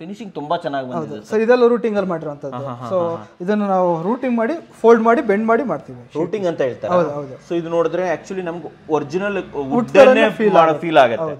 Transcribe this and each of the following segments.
finishing ತುಂಬಾ ಚೆನ್ನಾಗಿ ಬಂದಿದೆ ಸರ್ ಇದೆಲ್ಲ ರೂಟಿಂಗ್ ಅಲ್ಲಿ ಮಾಡಿರುವಂತದ್ದು ಸೊ ಇದನ್ನು ನಾವು ರೂಟಿಂಗ್ ಮಾಡಿ ಫೋಲ್ಡ್ ಮಾಡಿ ಬೆಂಡ್ ಮಾಡಿ ಮಾಡ್ತೀವಿ ರೂಟಿಂಗ್ ಅಂತ ಹೇಳ್ತಾರೆ ಸೊ ಇದು ನೋಡಿದ್ರೆ ಆಕ್ಚುಲಿ ನಮ್ಗೆ ಒರಿಜಿನಲ್ ಫೀಲ್ ಫೀಲ್ ಆಗುತ್ತೆ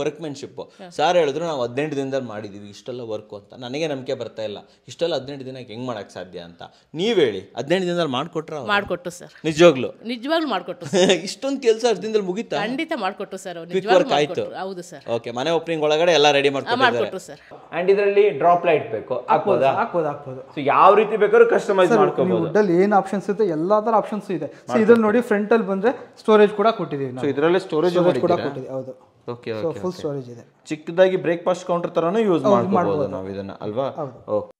ವರ್ಕ್ಮೆನ್ಶಿಪ್ ಸರ್ ಹೇಳಿದ್ರು ನಾವು ಹದಿನೆಂಟು ದಿನದಲ್ಲಿ ಮಾಡಿದೀವಿ ಇಷ್ಟೆಲ್ಲ ವರ್ಕು ಅಂತ ನನಗೆ ನಂಬಿಕೆ ಬರ್ತಾ ಇಲ್ಲ ಇಷ್ಟೆಲ್ಲ ಹದಿನೆಂಟು ದಿನಕ್ಕೆ ಹೆಂಗ್ ಮಾಡೋಕ್ಕೆ ಸಾಧ್ಯ ಅಂತ ನೀವು ಹೇಳಿ ಹದಿನೆಂಟು ದಿನದಲ್ಲಿ ಮಾಡಿಕೊಟ್ರ ಮಾಡಿಕೊಟ್ಟು ಸರ್ ನಿಜವಾಗ್ಲು ನಿಜವಾಗ್ಲೂ ಮಾಡಿಕೊಟ್ಟು ಇಷ್ಟೊಂದು ಕೆಲಸ ಅಷ್ಟು ದಿನದಲ್ಲಿ ಮುಗೀತಾ ಖಂಡಿತ ಮಾಡಿಕೊಟ್ಟು ಸರ್ ವರ್ಕ್ ಆಯಿತು ಹೌದು ಸರ್ ಓಕೆ ಮನೆ ಓಪನಿಂಗ್ ಒಳಗಡೆ ಎಲ್ಲ ರೆಡಿ ಮಾಡ್ಕೊಂಡು ಸರ್ ಆ್ಯಂಡ್ ಇದರಲ್ಲಿ ಡ್ರಾಪ್ ಲೈಟ್ ಬೇಕು ಹಾಕ್ಬೋದಾ ಹಾಕ್ಬೋದು ಹಾಕ್ಬೋದು ಸೊ ಯಾವ ರೀತಿ ಬೇಕಾದ್ರೂ ಕಸ್ಟಮೈಸ್ ಮಾಡ್ಕೋಬಹುದು ಅಲ್ಲಿ ಏನು ಆಪ್ಷನ್ಸ್ ಇದೆ ಎಲ್ಲ ಥರ ಆಪ್ಷನ್ಸ್ ಇದೆ ಸೊ ಇದ್ರಲ್ಲಿ ನೋಡಿ ಫ್ರಂಟಲ್ಲಿ ಬಂದ್ರೆ ಸ್ಟೋರೇಜ್ ಕೂಡ ಕೊಟ್ಟಿದ್ದೀವಿ ಸೊ ಇದರಲ್ಲಿ ಸ್ಟೋರೇಜ್ ಕೂಡ ಕೊಟ್ಟಿದ್ದೀವಿ ಹೌದು ಓಕೆ ಫುಲ್ ಸ್ಟೋರೇಜ್ ಇದೆ ಚಿಕ್ಕದಾಗಿ ಬ್ರೇಕ್ಫಾಸ್ಟ್ ಕೌಂಟರ್ ತರನು ಯೂಸ್ ಮಾಡ್ಕೋಬಹುದು ನಾವು ಇದನ್ನ ಅಲ್ವಾ ಓಕೆ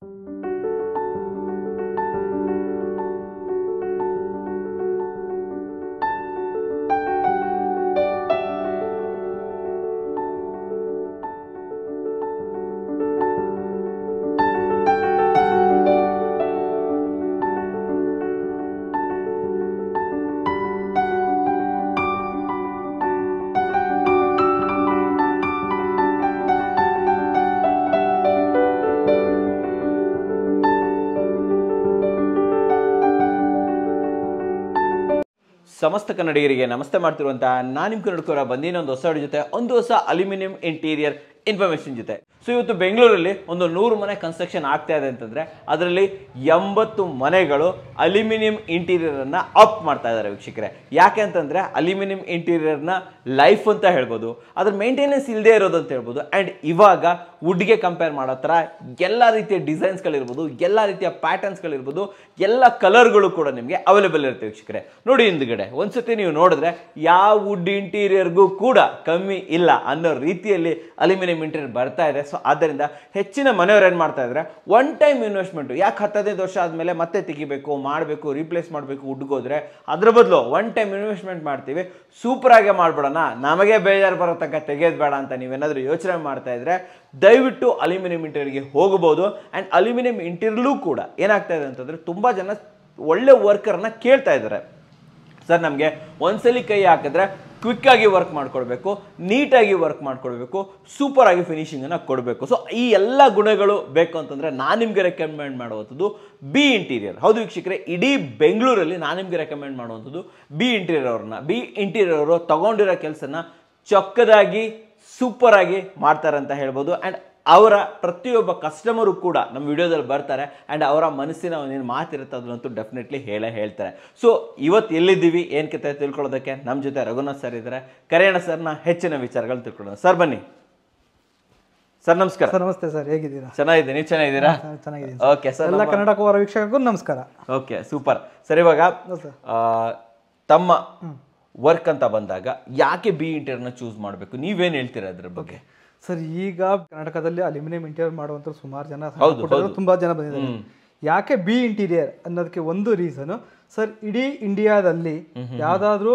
ಸಮಸ್ತ ಕನ್ನಡಿಗರಿಗೆ ನಮಸ್ತೆ ಮಾಡ್ತಿರುವಂತಹ ನಾನು ನಿಮ್ಮ ಕನ್ನಡಕರ ಬಂದಿನ ಒಂದು ಹೊಸ ಜೊತೆ ಒಂದು ಹೊಸ ಅಲ್ಯೂಮಿನಿಯಂ ಇಂಟೀರಿಯರ್ ಇನ್ಫಾರ್ಮೇಶನ್ ಜೊತೆ ಸೊ ಇವತ್ತು ಬೆಂಗಳೂರಲ್ಲಿ ಒಂದು ನೂರು ಮನೆ ಕನ್ಸ್ಟ್ರಕ್ಷನ್ ಆಗ್ತಾ ಇದೆ ಅಂತಂದರೆ ಅದರಲ್ಲಿ ಎಂಬತ್ತು ಮನೆಗಳು ಅಲ್ಯೂಮಿನಿಯಂ ಇಂಟೀರಿಯರನ್ನು ಅಪ್ ಮಾಡ್ತಾ ಇದ್ದಾರೆ ವೀಕ್ಷಕರೇ ಯಾಕೆ ಅಂತಂದರೆ ಅಲ್ಯೂಮಿನಿಯಂ ಇಂಟೀರಿಯರ್ನ ಲೈಫ್ ಅಂತ ಹೇಳ್ಬೋದು ಅದ್ರ ಮೇಂಟೆನೆನ್ಸ್ ಇಲ್ಲದೆ ಇರೋದು ಅಂತ ಹೇಳ್ಬೋದು ಆ್ಯಂಡ್ ಇವಾಗ ವುಡ್ಗೆ ಕಂಪೇರ್ ಮಾಡೋ ಥರ ಎಲ್ಲ ರೀತಿಯ ಡಿಸೈನ್ಸ್ಗಳಿರ್ಬೋದು ಎಲ್ಲ ರೀತಿಯ ಪ್ಯಾಟರ್ನ್ಸ್ಗಳಿರ್ಬೋದು ಎಲ್ಲ ಕಲರ್ಗಳು ಕೂಡ ನಿಮಗೆ ಅವೈಲೇಬಲ್ ಇರುತ್ತೆ ವೀಕ್ಷಕರೇ ನೋಡಿ ಹಿಂದ್ಗಡೆ ಒಂದ್ಸತಿ ನೀವು ನೋಡಿದ್ರೆ ಯಾವ ವುಡ್ ಇಂಟೀರಿಯರ್ಗೂ ಕೂಡ ಕಮ್ಮಿ ಇಲ್ಲ ಅನ್ನೋ ರೀತಿಯಲ್ಲಿ ಅಲ್ಯೂಮಿನಿಯಂ ಇಂಟೀರಿಯರ್ ಬರ್ತಾ ಇದೆ ಸೊ ಆದ್ದರಿಂದ ಹೆಚ್ಚಿನ ಮನೆಯವ್ರು ಏನು ಮಾಡ್ತಾ ಇದ್ದಾರೆ ಒನ್ ಟೈಮ್ ಇನ್ವೆಸ್ಟ್ಮೆಂಟು ಯಾಕೆ ಹತ್ತದೇ ವರ್ಷ ಆದಮೇಲೆ ಮತ್ತೆ ತೆಗಿಬೇಕು ಮಾಡಬೇಕು ರೀಪ್ಲೇಸ್ ಮಾಡಬೇಕು ಹುಡ್ಗೋದ್ರೆ ಅದ್ರ ಬದಲು ಒನ್ ಟೈಮ್ ಇನ್ವೆಸ್ಟ್ಮೆಂಟ್ ಮಾಡ್ತೀವಿ ಸೂಪರಾಗೆ ಮಾಡಿಬಿಡೋಣ ನಮಗೆ ಬೇಜಾರು ಬರೋ ತನಕ ತೆಗೆಯೋದು ಬೇಡ ಅಂತ ನೀವೇನಾದರೂ ಯೋಚನೆ ಮಾಡ್ತಾ ಇದ್ದರೆ ದಯವಿಟ್ಟು ಅಲ್ಯೂಮಿನಿಯಂ ಇಂಟೀರಿಯರ್ಗೆ ಹೋಗಬಹುದು ಆ್ಯಂಡ್ ಅಲ್ಯೂಮಿನಿಯಂ ಇಂಟೀರಿಯರ್ಲೂ ಕೂಡ ಏನಾಗ್ತಾ ಇದೆ ಅಂತಂದರೆ ತುಂಬ ಜನ ಒಳ್ಳೆ ವರ್ಕರ್ನ ಕೇಳ್ತಾ ಇದ್ದಾರೆ ಸರ್ ನಮಗೆ ಒಂದ್ಸಲಿ ಕೈ ಹಾಕಿದ್ರೆ ಕ್ವಿಕ್ಕಾಗಿ ವರ್ಕ್ ಮಾಡಿಕೊಡ್ಬೇಕು ನೀಟಾಗಿ ವರ್ಕ್ ಮಾಡಿಕೊಡ್ಬೇಕು ಸೂಪರಾಗಿ ಫಿನಿಷಿಂಗನ್ನು ಕೊಡಬೇಕು ಸೊ ಈ ಎಲ್ಲ ಗುಣಗಳು ಬೇಕು ಅಂತಂದರೆ ನಾನು ನಿಮಗೆ ರೆಕಮೆಂಡ್ ಮಾಡುವಂಥದ್ದು ಬಿ ಇಂಟೀರಿಯರ್ ಹೌದು ವೀಕ್ಷಕರೇ ಇಡೀ ಬೆಂಗಳೂರಲ್ಲಿ ನಾನು ನಿಮಗೆ ರೆಕಮೆಂಡ್ ಮಾಡುವಂಥದ್ದು ಬಿ ಇಂಟೀರಿಯರ್ ಅವ್ರನ್ನ ಬಿ ಇಂಟೀರಿಯರ್ ಅವರು ತಗೊಂಡಿರೋ ಕೆಲಸನ ಚೊಕ್ಕದಾಗಿ ಸೂಪರಾಗಿ ಮಾಡ್ತಾರೆ ಅಂತ ಹೇಳ್ಬೋದು ಆ್ಯಂಡ್ ಅವರ ಪ್ರತಿಯೊಬ್ಬ ಕಸ್ಟಮರು ಕೂಡ ನಮ್ಮ ವಿಡಿಯೋದಲ್ಲಿ ಬರ್ತಾರೆ ಆ್ಯಂಡ್ ಅವರ ಮನಸ್ಸಿನ ಒಂದೇನು ಮಾತಿರುತ್ತೆ ಅದನ್ನಂತೂ ಡೆಫಿನೆಟ್ಲಿ ಹೇಳೇ ಹೇಳ್ತಾರೆ ಸೊ ಇವತ್ತು ಎಲ್ಲಿದ್ದೀವಿ ಏನು ಕತೆ ತಿಳ್ಕೊಳ್ಳೋದಕ್ಕೆ ನಮ್ಮ ಜೊತೆ ರಘುನಾಥ್ ಸರ್ ಇದ್ದಾರೆ ಕರೆಯೋಣ ಸರ್ನ ಹೆಚ್ಚಿನ ವಿಚಾರಗಳು ತಿಳ್ಕೊಳ್ಳೋಣ ಸರ್ ಬನ್ನಿ ಸರ್ ನಮಸ್ಕಾರ ಸರ್ ನಮಸ್ತೆ ಸರ್ ಹೇಗಿದ್ದೀರಾ ಚೆನ್ನಾಗಿದೆ ನೀವು ಚೆನ್ನಾಗಿದ್ದೀರಾ ಚೆನ್ನಾಗಿದ್ದೀನಿ ಓಕೆ ಸರ್ ಎಲ್ಲ ಕನ್ನಡ ಕೋರ ವೀಕ್ಷಕರಿಗೂ ನಮಸ್ಕಾರ ಓಕೆ ಸೂಪರ್ ಸರ್ ಇವಾಗ ತಮ್ಮ ವರ್ಕ್ ಅಂತ ಬಂದಾಗ ಯಾಕೆ ಬಿ ಇಂಟರ್ನ ಚೂಸ್ ಮಾಡಬೇಕು ನೀವೇನು ಹೇಳ್ತೀರಾ ಅದ್ರ ಬಗ್ಗೆ ಸರ್ ಈಗ ಕರ್ನಾಟಕದಲ್ಲಿ ಅಲ್ಯೂಮಿನಿಯಂ ಇಂಟೀರಿಯರ್ ಮಾಡುವಂತ ಸುಮಾರು ಜನ ತುಂಬಾ ಜನ ಬಂದಿದ್ದಾರೆ ಯಾಕೆ ಬಿ ಇಂಟೀರಿಯರ್ ಅನ್ನೋದಕ್ಕೆ ಒಂದು ರೀಸನ್ ಸರ್ ಇಡೀ ಇಂಡಿಯಾದಲ್ಲಿ ಯಾವ್ದಾದ್ರು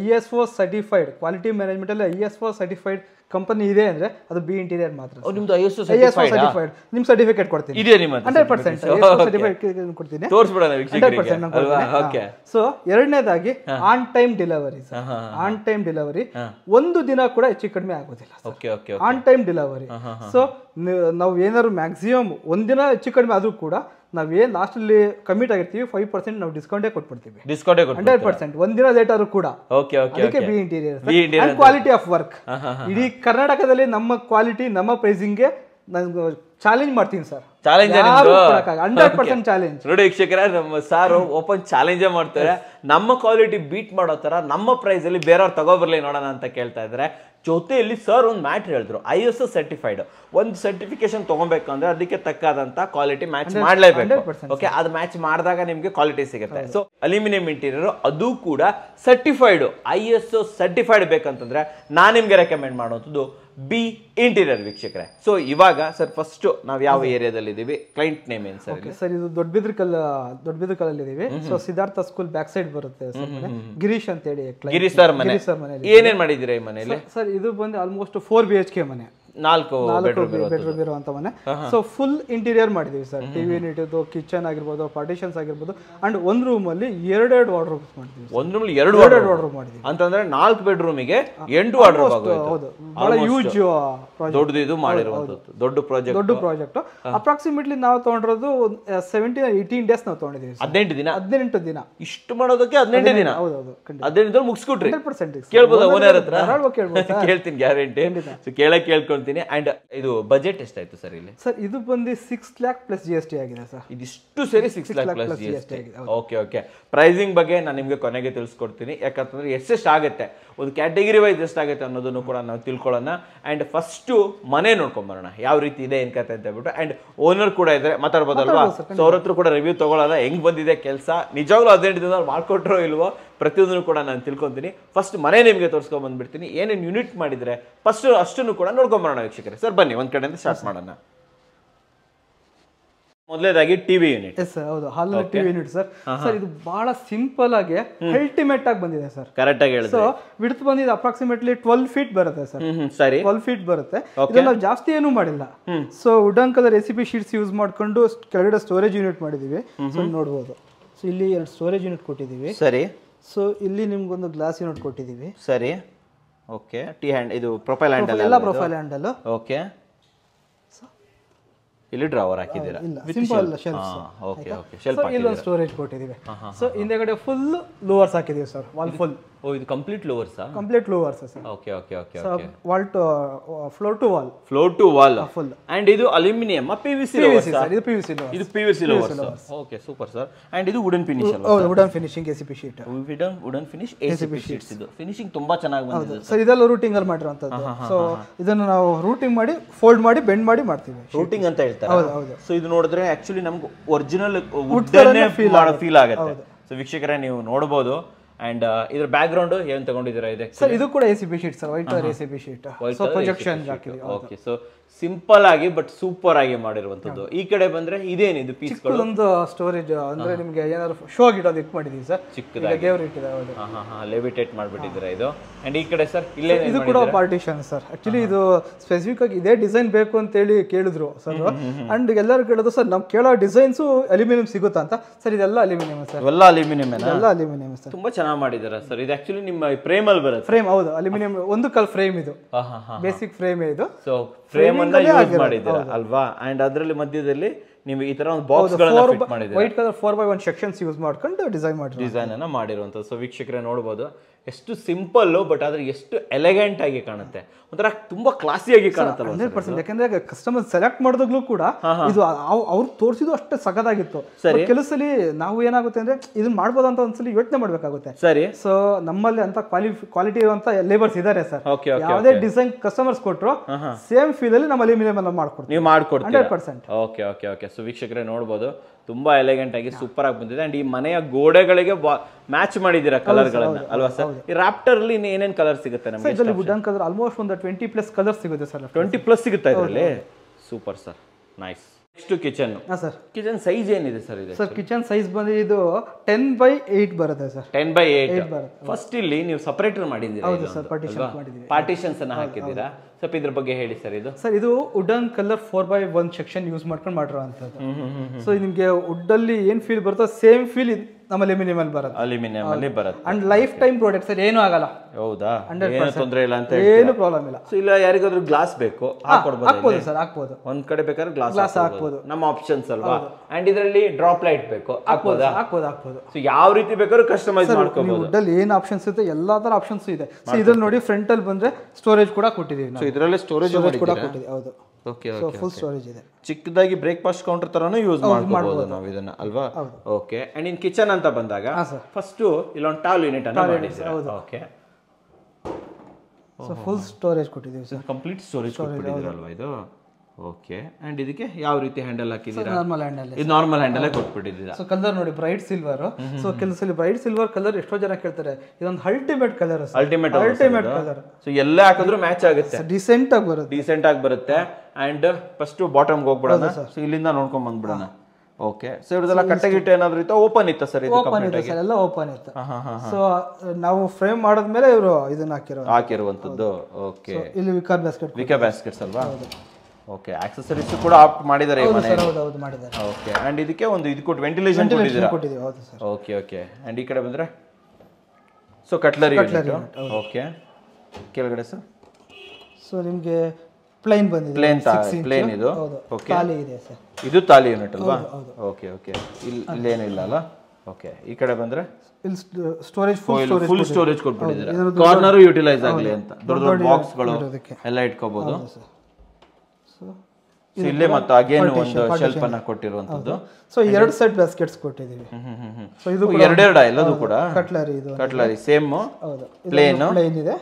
I S O certified quality management ಅಲ್ಲಿ I S O certified company ಇದೆ ಅಂದ್ರೆ ಅದು ಬಿ ಇಂಟೀರಿಯರ್ ಮಾತ್ರ ನಿಮ್ದು ಐ ಸರ್ಟಿಫೈಡ್ ನಿಮ್ ಸರ್ಟಿಫಿಕೇಟ್ ಕೊಡ್ತೀನಿ ಹಂಡ್ರೆಡ್ ಪರ್ಸೆಂಟ್ ಸರ್ಟಿಫಿಕೇಟ್ ಕೊಡ್ತೀನಿ ಸೊ ಎರಡನೇದಾಗಿ on time delivery on time delivery ಒಂದು ದಿನ ಕೂಡ ಹೆಚ್ಚು ಕಡಿಮೆ ಆಗೋದಿಲ್ಲ ಆನ್ ಟೈಮ್ ಡೆಲಿವರಿ ಸೊ ನಾವು ಏನಾದ್ರು ಮ್ಯಾಕ್ಸಿಮಮ್ ಒಂದಿನ ಹೆಚ್ಚು ಕಡಿಮೆ ಆದ್ರೂ ಕೂಡ ಲಾಸ್ಟ್ ಲಾಸ್ಟಲ್ಲಿ ಕಮಿಟ್ ಆಗಿರ್ತೀವಿ ಫೈವ್ ಪರ್ಸೆಂಟ್ ನಾವು ಡಿಸ್ಕೌಂಟೇ ಕೊಟ್ಬಿಡ್ತೀವಿ ಡಿಸ್ಕೌಂಟೇ ಹಂಡ್ರೆಡ್ ಪರ್ಸೆಂಟ್ ಒಂದಿನ ಲೇಟ್ ಆದರೂ ಕೂಡ ಓಕೆ ಓಕೆ ಅದಕ್ಕೆ B interior quality of work ಇಡೀ ಕರ್ನಾಟಕದಲ್ಲಿ ನಮ್ಮ ಕ್ವಾಲಿಟಿ ನಮ್ಮ ಪ್ರೈಸಿಂಗ್ಗೆ ನಾನು ಚಾಲೆಂಜ್ ಮಾಡ್ತೀನಿ sir challenge hundred percent challenge ನೋಡಿ ವೀಕ್ಷಕರ ನಮ್ಮ ಓಪನ್ ಚಾಲೆಂಜ್ ಮಾಡ್ತಾರೆ ನಮ್ಮ ಕ್ವಾಲಿಟಿ ಬೀಟ್ ಮಾಡೋ ತರ ನಮ್ಮ ಪ್ರೈಸ್ ಅಲ್ಲಿ ಬೇರೆಯವ್ರು ತಗೋಬರ್ಲಿ ನೋಡೋಣ ಅಂತ ಕೇಳ್ತಾ ಇದ್ರೆ ಜೊತೆಯಲ್ಲಿ ಸರ್ ಒಂದು ಮ್ಯಾಟ್ ಹೇಳಿದ್ರು ಐ ಎಸ್ ಸರ್ಟಿಫೈಡ್ ಒಂದು ಸರ್ಟಿಫಿಕೇಶನ್ ಅಂದ್ರೆ ಅದಕ್ಕೆ ತಕ್ಕಾದಂತ ಕ್ವಾಲಿಟಿ ಮ್ಯಾಚ್ ಮಾಡಲೇಬೇಕು ಓಕೆ ಅದು ಮ್ಯಾಚ್ ಮಾಡಿದಾಗ ನಿಮಗೆ ಕ್ವಾಲಿಟಿ ಸಿಗುತ್ತೆ ಸೊ ಅಲ್ಯೂಮಿನಿಯಂ ಇಂಟೀರಿಯರ್ ಅದು ಕೂಡ ಸರ್ಟಿಫೈಡ್ ಐ ಎಸ್ ಸರ್ಟಿಫೈಡ್ ಬೇಕಂತಂದ್ರೆ ನಾನು ನಿಮ್ಗೆ ರೆಕಮೆಂಡ್ ಮಾಡುವಂಥದ್ದು ಬಿ ಇಂಟೀರಿಯರ್ ವೀಕ್ಷಕರೇ ಸೊ ಇವಾಗ ಸರ್ ಫಸ್ಟ್ ನಾವು ಯಾವ ಏರಿಯಾದಲ್ಲಿ ಇದ್ದೀವಿ ಕ್ಲೈಂಟ್ ನೇಮ್ ಏನು ಸರ್ ಸರ್ ಇದು ದೊಡ್ಡಬಿದ್ರಕಲ್ಲ ದೊಡ್ಡಬಿದ್ರಕಲ್ ಇದ್ದೀವಿ so Siddhartha school back side ಬರುತ್ತೆ ಗಿರೀಶ್ ಅಂತ ಹೇಳಿ ಗಿರೀಶ್ ಸರ್ ಮನೆ ಸರ್ ಮನೆ ಏನೇನು ಮಾಡಿದಿರಿ ಈ ಮನೆಯಲ್ಲಿ ಸರ್ ಇದು ಬಂದು almost four B H K ಮನೆ ನಾಲ್ಕು ಬೆಡ್ರೂಮ್ ಇರುವಂತ ಮನೆ ಸೊ ಫುಲ್ ಇಂಟೀರಿಯರ್ ಮಾಡಿದೀವಿ ಸರ್ ಟಿವಿ ಯೂನಿಟ್ ಕಿಚನ್ ಆಗಿರ್ಬೋದು ಪಾರ್ಟಿಷನ್ಸ್ ಆಗಿರ್ಬೋದು ಅಂಡ್ ಒಂದ್ ರೂಮ್ ಅಲ್ಲಿ ಎರಡೆರಡು ವಾರ್ಡ್ರೂಮ್ಸ್ ಮಾಡಿದೀವಿ ಒಂದ್ ರೂಮ್ ಎರಡು ವಾರ್ಡ್ರೂಮ್ ಮಾಡಿದೀವಿ ಅಂತಂದ್ರೆ ನಾಲ್ಕು ಬೆಡ್ರೂಮಿಗೆ ಎಂಟು ವಾರ್ಡ್ರೂಮ್ ಹೌದು ಬಹಳ ಹ್ಯೂಜ್ ದೊಡ್ಡದು ಇದು ಮಾಡಿರುವಂತದ್ದು ದೊಡ್ಡ ಪ್ರಾಜೆಕ್ಟ್ ದೊಡ್ಡ ಪ್ರಾಜೆಕ್ಟ್ ಅಪ್ರಾಕ್ಸಿಮೇಟ್ಲಿ ನಾವು ತಗೊಂಡಿರೋದು ಸೆವೆಂಟೀನ್ ಏಯ್ಟೀನ್ ಡೇಸ್ ನಾವು ತಗೊಂಡಿದ್ದೀವಿ ಹದಿನೆಂಟು ದಿನ ಹದಿನೆಂಟು ದಿನ ಇಷ್ಟು ಮಾಡೋದಕ್ಕೆ ಹದಿನೆಂಟು ದಿನ ಹೌದು ಹೌದು ಹದಿನೆಂಟು ಮುಗಿಸ್ಕೊಟ್ರಿ ಕೇಳ್ಬೋದು ಓನರ್ ಹತ್ರ ಕೇಳ್ತೀನಿ ಗ್ಯಾರಂಟಿ ಕೇಳಕ್ ಕೇಳ್ಕೊಂಡು ಕೇಳ್ತೀನಿ ಅಂಡ್ ಇದು ಬಜೆಟ್ ಎಷ್ಟಾಯ್ತು ಸರ್ ಇಲ್ಲಿ ಸರ್ ಇದು ಬಂದು six lakh plus G S T ಆಗಿದೆ ಸರ್ ಇದಿಷ್ಟು ಸೇರಿ six lakh plus G S T okay okay pricing ಬಗ್ಗೆ ನಾನು ನಿಮಗೆ ಕೊನೆಗೆ ತಿಳಿಸ್ಕೊಡ್ತೀನಿ ಯಾಕಂತಂದ್ರೆ ಎಷ್ಟೆಷ್ಟು ಆಗುತ್ತೆ ಒಂದು ಕ್ಯಾಟಗರಿ ವೈಸ್ ಎಷ್ಟಾಗುತ್ತೆ ಅನ್ನೋದನ್ನು ಕೂಡ ನಾವು ತಿಳ್ಕೊಳ್ಳೋಣ ಆ್ಯಂಡ್ ಫಸ್ಟು ಮನೆ ನೋಡ್ಕೊಂಬರೋಣ ಯಾವ ರೀತಿ ಇದೆ ಏನು ಕತೆ ಅಂತ ಹೇಳ್ಬಿಟ್ಟು ಆ್ಯಂಡ್ ಓನರ್ ಕೂಡ ಇದ್ದರೆ ಮಾತಾಡ್ಬೋದಲ್ವಾ ಸೊ ಅವ್ರ ಹತ್ರ ಕೂಡ ರಿವ್ಯೂ ತೊಗೊಳ್ಳೋಣ ಹೆಂಗೆ ಬಂದಿದೆ ಕೆಲಸ ನಿಜವಾಗ್ಲೂ ಹದಿನೆಂಟು ದಿನ ಮಾಡ್ಕೊಟ್ರೋ ಇಲ್ವೋ ಪ್ರತಿಯೊಂದನ್ನು ಕೂಡ ನಾನು ತಿಳ್ಕೊತೀನಿ ಫಸ್ಟ್ ಮನೆ ನಿಮಗೆ ಬಂದ್ಬಿಡ್ತೀನಿ ಏನೇನು ಯೂನಿಟ್ ಮಾಡಿದರೆ ಫಸ್ಟ್ ಅಷ್ಟನ್ನು ಕೂಡ ನೋಡ್ಕೊಂಬರೋಣ ವೀಕ್ಷಕರೇ ಸರ್ ಬನ್ನಿ ಒಂದು ಕಡೆಯಿಂದ ಸ್ಟಾರ್ಟ್ ಮಾಡೋಣ ಮೊದಲೇದಾಗಿ ಟಿವಿ ಯೂನಿಟ್ ಹೌದು ಹಾಲಲ್ಲಿ ಟಿವಿ ಯೂನಿಟ್ ಸರ್ ಸರ್ ಇದು ಬಹಳ ಸಿಂಪಲ್ ಆಗಿ ಅಲ್ಟಿಮೇಟ್ ಆಗಿ ಬಂದಿದೆ ಸರ್ ಕರೆಕ್ಟ್ ಆಗಿ ಸೊ ವಿಡ್ತ್ ಬಂದಿದೆ ಅಪ್ರಾಕ್ಸಿಮೇಟ್ಲಿ ಟ್ವೆಲ್ ಫೀಟ್ ಬರುತ್ತೆ ಸರ್ ಸರಿ ಟ್ವೆಲ್ ಫೀಟ್ ಬರುತ್ತೆ ಇದನ್ನ ನಾವು ಜಾಸ್ತಿ ಏನು ಮಾಡಿಲ್ಲ ಸೊ ಉಡಂಕದ ರೆಸಿಪಿ ಶೀಟ್ಸ್ ಯೂಸ್ ಮಾಡ್ಕೊಂಡು ಕೆಳಗಡೆ ಸ್ಟೋರೇಜ್ ಯೂನಿಟ್ ಮಾಡಿದೀವಿ ಸೊ ನೋಡ್ಬೋದು ಸೊ ಇಲ್ಲಿ ಎರಡು ಸ್ಟೋರೇಜ್ ಯೂನಿಟ್ ಕೊಟ್ಟಿದ್ದೀವಿ ಸರಿ ಸೊ ಇಲ್ಲಿ ನಿಮ್ಗೊಂದು ಗ್ಲಾಸ್ ಯೂನಿಟ್ ಕೊಟ್ಟಿದ್ದೀವಿ ಸರಿ ಓಕೆ ಟಿ ಹ್ಯಾಂಡ್ ಇದು ಪ್ರೊಫೈಲ್ ಹ್ಯಾಂಡಲ್ ಎಲ್ಲ ಪ್ರೊಫೈಲ್ ಹ್ಯಾಂಡಲ್ ಓಕೆ ಇಲ್ಲಿ ಡ್ರಾವರ್ ಹಾಕಿದ್ದೀರಾ ಸಿಂಪಲ್ ಶೆಲ್ಫ್ ಓಕೆ ಓಕೆ ಇಲ್ಲೊಂದು ಸ್ಟೋರೇಜ್ ಕೊಟ್ಟಿದ್ದೀವಿ ಸೊ ಹಿಂದೆಗಡೆ ಫುಲ್ ಲೋವರ್ಸ್ ಹಾಕಿದೀವಿ ಸರ್ ವಾಲ್ ಫುಲ್ ಓ ಇದು complete louvers complete louvers sir okay okay okay okay wall to floor to wall floor to wall full and ಇದು aluminium P V C sir ಇದು P V C ಇದು P V C louvers okay super sir and ಇದು wooden finish ಅಲ್ಲ wooden finishing A C P sheet wooden wooden finish A C P sheets ಇದು finishing ತುಂಬಾ ಚೆನ್ನಾಗಿ ಬಂದಿದೆ sir ಇದೆಲ್ಲ routing ಅಲ್ಲಿ ಮಾಡಿರುವಂತದ್ದು ಸೊ ಇದನ್ನ ನಾವು ರೂಟಿಂಗ್ ಮಾಡಿ ಫೋಲ್ಡ್ ಮಾಡಿ ಬೆಂಡ್ ಮಾಡಿ ಮಾಡ್ತೀವಿ ರೂಟಿಂಗ್ ಅಂತ ಹೇಳ್ತಾರೆ ಹೌದು ಹೌದು ಸೊ ಇದು ನೋಡಿದ್ರೆ ಆಕ್ಚುಲಿ ನಮ್ಗೆ ಒರಿಜಿನಲ್ ವುಡ್ ಫೀಲ್ ಫೀಲ್ ಆಗುತ್ತೆ ಸೊ ವೀಕ್ಷಕರೇ ನೀವು ನೋಡಬಹುದು ಅಂಡ್ uh, ಇದ್ರ ಬ್ಯಾಕ್ ಗ್ರೌಂಡ್ ಏನ್ ತಗೊಂಡಿದ್ದೀರಾ ಇದೆ ಸರ್ ಇದು ಕೂಡ ACP sheet sir white colour A sheet projection okay so simple ಆಗಿ ಬಟ್ ಸೂಪರ್ ಆಗಿ ಮಾಡಿರುವಂತದ್ದು ಈ ಕಡೆ ಬಂದ್ರೆ ಇದೇನಿದು ಪೀಸ್ ಒಂದು ಸ್ಟೋರೇಜ್ ಅಂದ್ರೆ ನಿಮ್ಗೆ ಏನಾದ್ರು ಶೋ ಗಿಡ ಇಟ್ ಮಾಡಿದೀವಿ ಸರ್ ಚಿಕ್ಕದಾಗಿ ಲೆವಿಟೇಟ್ ಮಾಡ್ಬಿಟ್ಟಿದ್ದೀರಾ ಇದು ಅಂಡ್ ಈ ಕಡೆ ಸರ್ ಇಲ್ಲೇ ಇದು ಕೂಡ ಪಾರ್ಟಿಷನ್ ಸರ್ ಆಕ್ಚುಲಿ ಇದು ಸ್ಪೆಸಿಫಿಕ್ ಆಗಿ ಇದೇ ಡಿಸೈನ್ ಬೇಕು ಅಂತ ಹೇಳಿ ಕೇಳಿದ್ರು ಸರ್ ಅಂಡ್ ಎಲ್ಲರೂ ಕೇಳಿದ್ರು ಸರ್ ನಾವು ಕೇಳೋ ಡಿಸೈನ್ಸ್ ಅಲ್ಯೂಮಿನಿಯಂ ಸಿಗುತ್ತಾ ಅಂತ ಸರ್ ಇದೆಲ್ಲ ಅಲ್ಯೂಮಿನಿಯಂ ಸರ್ ಎಲ್ಲ ಅಲ್ಯೂಮಿನಿಯಂ ಎಲ್ಲ ಅಲ್ಯೂಮಿನಿಯಂ ಸರ್ ತುಂಬಾ ಚೆನ್ನಾಗಿ ಚೆನ್ನಾಗಿ ಸರ್ ಇದು ಆಕ್ಚುಲಿ ನಿಮ್ಮ ಫ್ರೇಮ್ ಅಲ್ಲಿ ಬರುತ್ತೆ ಫ್ರೇಮ್ ಹೌದು ಅಲ್ಯೂಮಿನಿಯಂ ಒಂದು ಕಲ್ ಫ್ರೇಮ್ ಇದು ಬೇಸಿಕ್ ಫ್ರೇಮ್ ಇದು ಸೊ ಫ್ರೇಮ್ ಅನ್ನ ಯೂಸ್ ಮಾಡಿದ್ದೀರಾ ಅಲ್ವಾ ಅಂಡ್ ಅದರಲ್ಲಿ ಮಧ್ಯದಲ್ಲಿ ನೀವು ಈ ತರ ಒಂದು box white colour four by one sections use ಮಾಡ್ಕೊಂಡು ಡಿಸೈನ್ ಮಾಡಿ ಡಿಸೈನ್ ಅನ್ನ ಮಾಡಿರುವಂತ ಸೊ ವೀಕ್ಷಕರೇ ನೋಡಬಹುದು ಎಷ್ಟು ಸಿಂಪಲ್ ಬಟ್ ಆದ್ರೆ ಎಷ್ಟು ಎಲೆಗೆಂಟ್ ಆಗಿ ಕಾಣುತ್ತೆ ಒಂಥರ ತುಂಬಾ ಕ್ಲಾಸಿಯಾಗಿ ಕಾಣುತ್ತೆ ಹಂಡ್ರೆಡ್ ಪರ್ಸೆಂಟ್ ಯಾಕಂದ್ರೆ ಕಸ್ಟಮರ್ ಸೆಲೆಕ್ಟ್ ಮಾಡಿದಾಗ್ಲೂ ಕೂಡ ಇದು ಅವ್ರು ತೋರಿಸಿದ್ದು ಅಷ್ಟು ಸಗದಾಗಿತ್ತು ಸರಿ ಕೆಲಸಲಿ ನಾವು ಏನಾಗುತ್ತೆ ಅಂದ್ರೆ ಇದನ್ನ ಮಾಡ್ಬೋದು ಅಂತ ಒಂದ್ಸಲಿ ಯೋಚನೆ ಮಾಡಬೇಕಾಗುತ್ತೆ ಸರಿ ಸೊ ನಮ್ಮಲ್ಲಿ ಅಂತ ಕ್ವಾಲಿಟಿ ಇರುವಂತ ಲೇಬರ್ಸ್ ಇದಾರೆ ಸರ್ ಯಾವುದೇ ಡಿಸೈನ್ ಕಸ್ಟಮರ್ಸ್ ಕೊಟ್ಟರು ಸೇಮ್ ಫೀಲ್ ಅಲ್ಲಿ ನಮ್ಮಲ್ಲಿ ಮಿನಿಮಮ್ ಎಲ್ಲ ಮಾಡ್ಕೊಡ್ತೀವಿ ನೀವು ಮಾಡ್ಕೊಡ್ತೀವಿ percent okay okay okay so ವೀಕ್ಷಕರೇ ನೋಡ್ಬೋದು ತುಂಬಾ ಎಲೆಗೆಂಟ್ ಆಗಿ ಸೂಪರ್ ಆಗಿ ಬಂದಿದೆ ಅಂಡ್ ಈ ಮನೆಯ ಗೋಡೆಗಳಿಗೆ ಮ್ಯಾಚ್ ಮಾಡಿದ್ದೀರಾ ಕಲರ್ಗಳನ್ನ ಅಲ್ವಾ ಸರ್ ಈ ರಾಪ್ಟರ್ ಅಲ್ಲಿ ಏನೇನ್ ಕಲರ್ ಸಿಗುತ್ತೆ ನಮಗೆ ವುಡನ್ ಕಲರ್ ಆಲ್ಮೋಸ್ಟ್ ಒಂದು ಟ್ವೆಂಟಿ ಪ್ಲಸ್ ಕಲರ್ ಸಿಗುತ್ತೆ ಸರ್ ಟ್ವೆಂಟಿ ಪ್ಲಸ್ ಸಿಗುತ್ತೆ ಇದರಲ್ಲಿ super sir nice next kitchen sir kitchen size ಏನಿದೆ ಸರ್ ಇದು ಸರ್ ಕಿಚನ್ ಸೈಜ್ ಬಂದು ಇದು ಟೆನ್ ಬೈ ಏಟ್ ಬರುತ್ತೆ ಸರ್ ಟೆನ್ ಬೈ ಏಟ್ ಬರುತ್ತೆ ಫಸ್ಟ್ ಇಲ್ಲಿ ನೀವು ಸಪರೇಟರ್ ಮಾಡಿದ್ದೀರಾ ಹೌದು ಸರ್ ಪಾರ್ಟಿಷನ್ ಮಾಡಿದ್ದೀವಿ ಪಾರ್ಟಿಷನ್ಸ್ ಅನ್ನ ಹಾಕಿದ್ದೀರಾ ಸ್ವಲ್ಪ ಇದ್ರ ಬಗ್ಗೆ ಹೇಳಿ ಸರ್ ಇದು ಸರ್ ಇದು wooden colour four by one section use ಮಾಡ್ಕೊಂಡು ಮಾಡಿರೋ ಅಂತ ಸೊ ನಿಮಗೆ ವುಡ್ ಅಲ್ಲಿ ಏನು ಫೀಲ್ ಬರುತ್ತೋ ಸೇಮ್ ಫೀಲ್ ನಮ್ಮ ಅಲ್ಯೂಮಿನಿಯಂ ಅಲ್ಲಿ ಬರುತ್ತೆ ಅಲ್ಯೂಮಿನಿಯಂ ಅಲ್ಲಿ ಬರುತ್ತೆ and lifetime product sir ಏನು ಆಗಲ್ಲ ಹೌದಾ ಏನು ತೊಂದರೆ ಇಲ್ಲ ಅಂತ ಏನು ಪ್ರಾಬ್ಲಮ್ ಇಲ್ಲ ಸೊ ಇಲ್ಲ ಯಾರಿಗಾದ್ರೂ ಗ್ಲಾಸ್ ಬೇಕು ಹಾಕೊಡ್ಬೋದು ಹಾಕ್ಬೋದು ಸರ್ ಹಾಕ್ಬೋದು ಒಂದ್ ಕಡೆ ಬೇಕಾದ್ರೆ ಗ್ಲಾಸ್ ಗ್ಲಾಸ್ ಹಾಕ್ಬೋದು ನಮ್ಮ ಆಪ್ಷನ್ಸ್ ಅಲ್ವಾ ಅಂಡ್ ಇದರಲ್ಲಿ ಡ್ರಾಪ್ ಲೈಟ್ ಬೇಕು ಹಾಕ್ಬೋದು ಹಾಕ್ಬೋದು ಹಾಕ್ಬೋದು ಸೊ ಯಾವ ರೀತಿ ಬೇಕಾದ್ರೂ ಕಸ್ಟಮೈಸ್ ಮಾಡ್ಕೋಬಹುದು ವುಡ್ ಅಲ್ಲಿ ಏನು ಆಪ್ಷನ್ಸ್ ಇದೆ ಎಲ್ಲಾ ತರ ಆಪ್ಷನ್ಸ್ ಇದೆ ಸೊ ಇದ್ರಲ್ಲಿ ನೋಡಿ ಫ್ರಂಟ್ ಅಲ್ಲಿ ಬಂದ್ರೆ ಸ್ಟೋರೇಜ್ ಕೂಡ ಕೊಟ್ಟಿದ್ದೀವಿ ಸೊ ಇದರಲ್ಲಿ ಸ್ಟೋರೇಜ್ ಕೂಡ ಕೊಟ್ಟಿದ್ದೀವಿ ಹೌದು ಓಕೆ ಸೊ ಫುಲ್ ಸ್ಟೋರೇಜ್ ಇದೆ ಚಿಕ್ಕದಾಗಿ ಬ್ರೇಕ್ಫಾಸ್ಟ್ ಕೌಂಟರ್ ತರನು ಯೂಸ್ ಮಾಡಬಹುದು ನಾವು ಇದನ್ನ ಅಲ್ವಾ ಓಕೆ ಅಂಡ್ ಇನ್ ಕಿಚನ್ ಅಂತ ಬಂದಾಗ ಫಸ್ಟ್ ಇಲ್ಲೊಂದು ಟಾಲ್ ಯೂನಿಟ್ ಅಂತ ಹೌದು ಓಕೆ ಸೊ ಫುಲ್ ಸ್ಟೋರೇಜ್ ಕೊಟ್ಟಿದ್ದೀವಿ ಸರ್ ಕಂಪ್ಲೀಟ್ ಸ್ಟೋರೇಜ್ ಕೊಟ್ಟಿದ್ದೀರಲ್ವಾ ಇದು ಓಕೆ ಅಂಡ್ ಇದಕ್ಕೆ ಯಾವ ರೀತಿ ಹ್ಯಾಂಡಲ್ ಹಾಕಿದ್ದೀರಾ ನಾರ್ಮಲ್ ಹ್ಯಾಂಡಲ್ ಇದು ನಾರ್ಮಲ್ ಹ್ಯಾಂಡಲ್ ಕೊಟ್ಬಿಟ್ಟಿದ್ದೀರಾ ಸೊ ಕಲರ್ ನೋಡಿ ಬ್ರೈಟ್ ಸಿಲ್ವರ್ ಸೊ ಕೆಲಸಲ್ಲಿ ಬ್ರೈಟ್ ಸಿಲ್ವರ್ ಕಲರ್ ಎಷ್ಟೋ ಜನ ಕೇಳ್ತಾರೆ ಇದೊಂದು ultimate colour ultimate ultimate colour so ಎಲ್ಲ ಹಾಕಿದ್ರು ಮ್ಯಾಚ್ ಆಗುತ್ತೆ ಡಿಸೆಂಟ್ ಆಗಿ ಬರುತ್ತೆ ಡಿಸೆಂಟ್ ಆಗಿ ಬರುತ್ತೆ ಅಂಡ್ ಫಸ್ಟ್ ಬಾಟಮ್ಗೆ ಹೋಗ್ಬಿಡೋಣ ಸೊ ಇಲ್ಲಿಂದ ನೋಡ್ಕೊಂಡ್ ಬಂದ್ಬಿಡೋಣ ಓಕೆ ಸೊ ಇವ್ರದೆಲ್ಲ ಕಟ್ಟೆ ಗಿಟ್ಟೆ ಏನಾದ್ರು ಇತ್ತು ಓಪನ್ ಇತ್ತು ಸರ್ ಇದು ಓಪನ್ ಇತ್ತು ಸರ್ ಎಲ್ಲ ಓಪನ್ ಇತ್ತು ಸೊ ನಾವು ಫ್ರೇಮ್ ಮಾಡಿದ್ಮೇಲೆ ಇವರು ಇದನ್ನ ಹಾಕಿರೋ ಹಾಕಿರುವಂತದ್ದು ಓಕೆ ಇಲ್ಲಿ ವಿಕರ್ ಬ್ಯಾಸ್ಕೆಟ್ ವಿಕರ್ ಬ್ಯಾಸ್ಕೆಟ್ಸ್ ಅಲ್ವಾ ಓಕೆ ಆಕ್ಸೆಸರೀಸ್ ಕೂಡ ಆಪ್ಟ್ ಮಾಡಿದ್ದಾರೆ ಮನೆ ಹೌದು ಹೌದು ಮಾಡಿದ್ದಾರೆ ಓಕೆ ಅಂಡ್ ಇದಕ್ಕೆ ಒಂದು ಇದು ಕೊಟ್ಟು ವೆಂಟಿಲೇಷನ್ ಕೊಟ್ಟಿದ್ದೀರಾ ಕೊಟ್ಟಿದ್ದೀವಿ ಹೌದು ಸರ್ ಓಕೆ ಓಕೆ ಅಂಡ್ ಈ ಕಡೆ ಬಂದ್ರೆ ಸೊ ಕಟ್ಲರಿ ಓಕೆ ಕೆಳಗಡೆ ಸರ್ ಸೊ ನಿಮಗೆ ಪ್ಲೇನ್ ಬಂದಿದೆ ಪ್ಲೇನ್ ಪ್ಲೇನ್ ಇದು ಓಕೆ ಇದೆ ಸರ್ ಇದು ತಾಲಿ ಯೂನಿಟ್ ಅಲ್ವಾ ಓಕೆ ಓಕೆ ಇಲ್ಲಿ ಏನಿಲ್ಲ ಅಲ್ಲ ಓಕೆ ಈ ಕಡೆ ಬಂದ್ರೆ ಇಲ್ಲಿ ಸ್ಟೋರೇಜ್ ಫುಲ್ ಸ್ಟೋರೇಜ್ ಕೊಟ್ಬಿಟ್ಟಿದ್ದಾರೆ ಕಾರ್ನರ್ ಯುಟಿಲೈಸ್ ಆಗಲಿ ಅಂತ ದೊಡ್ಡ ದೊಡ್ಡ ಬಾಕ್ಸ್ಗಳು ಎಲ್ಲ ಇಟ್ಕೋಬಹುದು ಇಲ್ಲೇ ಮತ್ತೆ ಅಗೇನ್ ಒಂದು ಶೆಲ್ಫ್ ಅನ್ನ ಕೊಟ್ಟಿರುವಂತದ್ದು ಸೊ ಎರಡು ಸೆಟ್ ಬ್ಯಾಸ್ಕೆಟ್ಸ್ ಕೊಟ್ಟಿದ್ದೀವಿ ಸೊ ಇದು ಎರಡೆರಡು ಎಲ್ಲದು ಕೂಡ ಕಟ್ಲರಿ ಇದು ಕಟ್ಲರಿ ಸೇಮ್ ಹೌದು ಪ್ಲೇನ್ ಪ್ಲೇನ್ ಇದೆ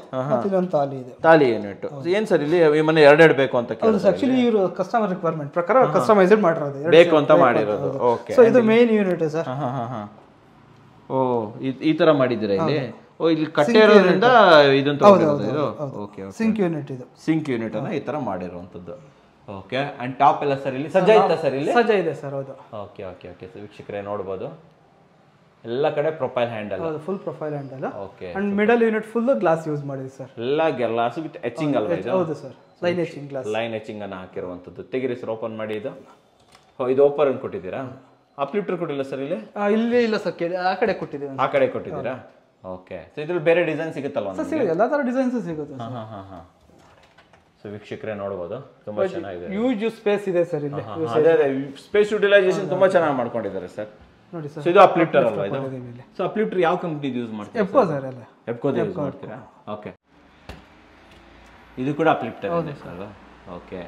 ಇದೊಂದು ತಾಲಿ ಇದೆ ತಾಲಿ ಯೂನಿಟ್ ಏನ್ ಸರ್ ಇಲ್ಲಿ ಮನೆ ವಿಮಾನ ಎರಡೆರಡು ಬೇಕು ಅಂತ ಕೇಳಿದ್ರು ಆಕ್ಚುಲಿ ಇವರು ಕಸ್ಟಮರ್ ರಿಕ್ವೈರ್ಮೆಂಟ್ ಪ್ರಕಾರ ಕಸ್ಟಮೈಸ್ಡ್ ಮಾಡಿರೋದು ಬೇಕು ಅಂತ ಮಾಡಿರೋದು ಓಕೆ ಸೊ ಇದು ಮೇನ್ ಯೂನಿಟ್ ಸರ್ ಓ ಈ ತರ ಮಾಡಿದ್ದೀರಾ ಇಲ್ಲಿ ಓ ಇಲ್ಲಿ ಕಟ್ಟಿರೋದ್ರಿಂದ ಇದನ್ನ ತಗೊಂಡಿರೋದು ಓಕೆ ಸಿಂಕ್ ಯೂನಿಟ್ ಇದು ಸಿಂಕ್ ಯೂನಿಟ್ ಅನ್ನ ಈ ತರ ಮಾಡಿರುವಂತದ್ದು ಓಕೆ ಅಂಡ್ ಟಾಪ್ ಎಲ್ಲ ಸರ್ ಇಲ್ಲಿ ಸಜ್ಜ ಇತ್ತ ಸರ್ ಇಲ್ಲಿ ಸಜ್ಜ ಇದೆ ಸರ್ ಹೌದು ಓಕೆ ಓಕೆ ಓಕೆ ಸರ್ ವೀಕ್ಷಕರೇ ನೋಡ್ಬೋದು ಎಲ್ಲ ಕಡೆ ಪ್ರೊಫೈಲ್ ಹ್ಯಾಂಡಲ್ ಹೌದು full profile handle okay and middle unit full glass use ಮಾಡಿದ್ವಿ ಸರ್ ಎಲ್ಲ ಗ್ಲಾಸ್ ವಿತ್ ಎಚಿಂಗ್ ಅಲ್ವಾ ಇದು ಹೌದು sir line etching glass line etching ಅನ್ನ ಹಾಕಿರುವಂಥದ್ದು ತೆಗಿರಿ ಸರ್ ಓಪನ್ ಮಾಡಿ ಇದು ಇದು ಓಪನ್ ಕೊಟ್ಟಿದ್ದೀರಾ ಅಪ್ಲಿಫ್ಟರ್ ಕೊಟ್ಟಿಲ್ಲ ಸರ್ ಇಲ್ಲಿ ಇಲ್ಲಿ ಇಲ್ಲ ಸರ್ ಕೇಳಿ ಆ ಕಡೆ ಕೊಟ್ಟಿದ್ದೀವಿ ಆ ಕಡೆ ಕೊಟ್ಟಿದ್ದೀರಾ ಓಕೆ ಸೊ ಇದ್ರಲ್ಲಿ ಬೇರೆ ಡಿಸೈನ್ ಸಿಗುತ್ತಲ್ವಾ ಸರ್ ಎಲ್ಲ ಥರ ಡಿಸೈನ್ಸ್ ಸಿಗುತ್ತೆ ಹಾಂ ಹಾಂ ಹಾಂ ಸೊ ವೀಕ್ಷಕರೇ ನೋಡ್ಬೋದು ತುಂಬಾ ಚೆನ್ನಾಗಿದೆ ಯೂಜ್ ಸ್ಪೇಸ್ ಇದೆ ಸರ್ ಇಲ್ಲಿ ಅದೇ ಅದೇ ಸ್ಪೇಸ್ ಯುಟಿಲೈಸೇಷನ್ ತುಂಬಾ ಚೆನ್ನಾಗಿ ಮಾಡ್ಕೊಂಡಿದ್ದಾರೆ ಸರ್ ನೋಡಿ ಸರ್ ಇದು ಅಪ್ಲಿಫ್ಟರ್ ಅಲ್ವಾ ಇದು ಸೊ ಅಪ್ಲಿಫ್ಟರ್ ಯಾವ ಕಂಪ್ನಿ ಯೂಸ್ ಮಾಡ್ತೀರಾ ಎಪ್ಕೋ ಸರ್ ಅಲ್ಲ ಎಪ್ಕೋ ಯೂಸ್ ಮಾಡ್ತೀರಾ ಓಕೆ ಇದು ಕೂಡ ಅಪ್ಲಿಫ್ಟರ್ ಇದೆ ಸರ್ ಓಕೆ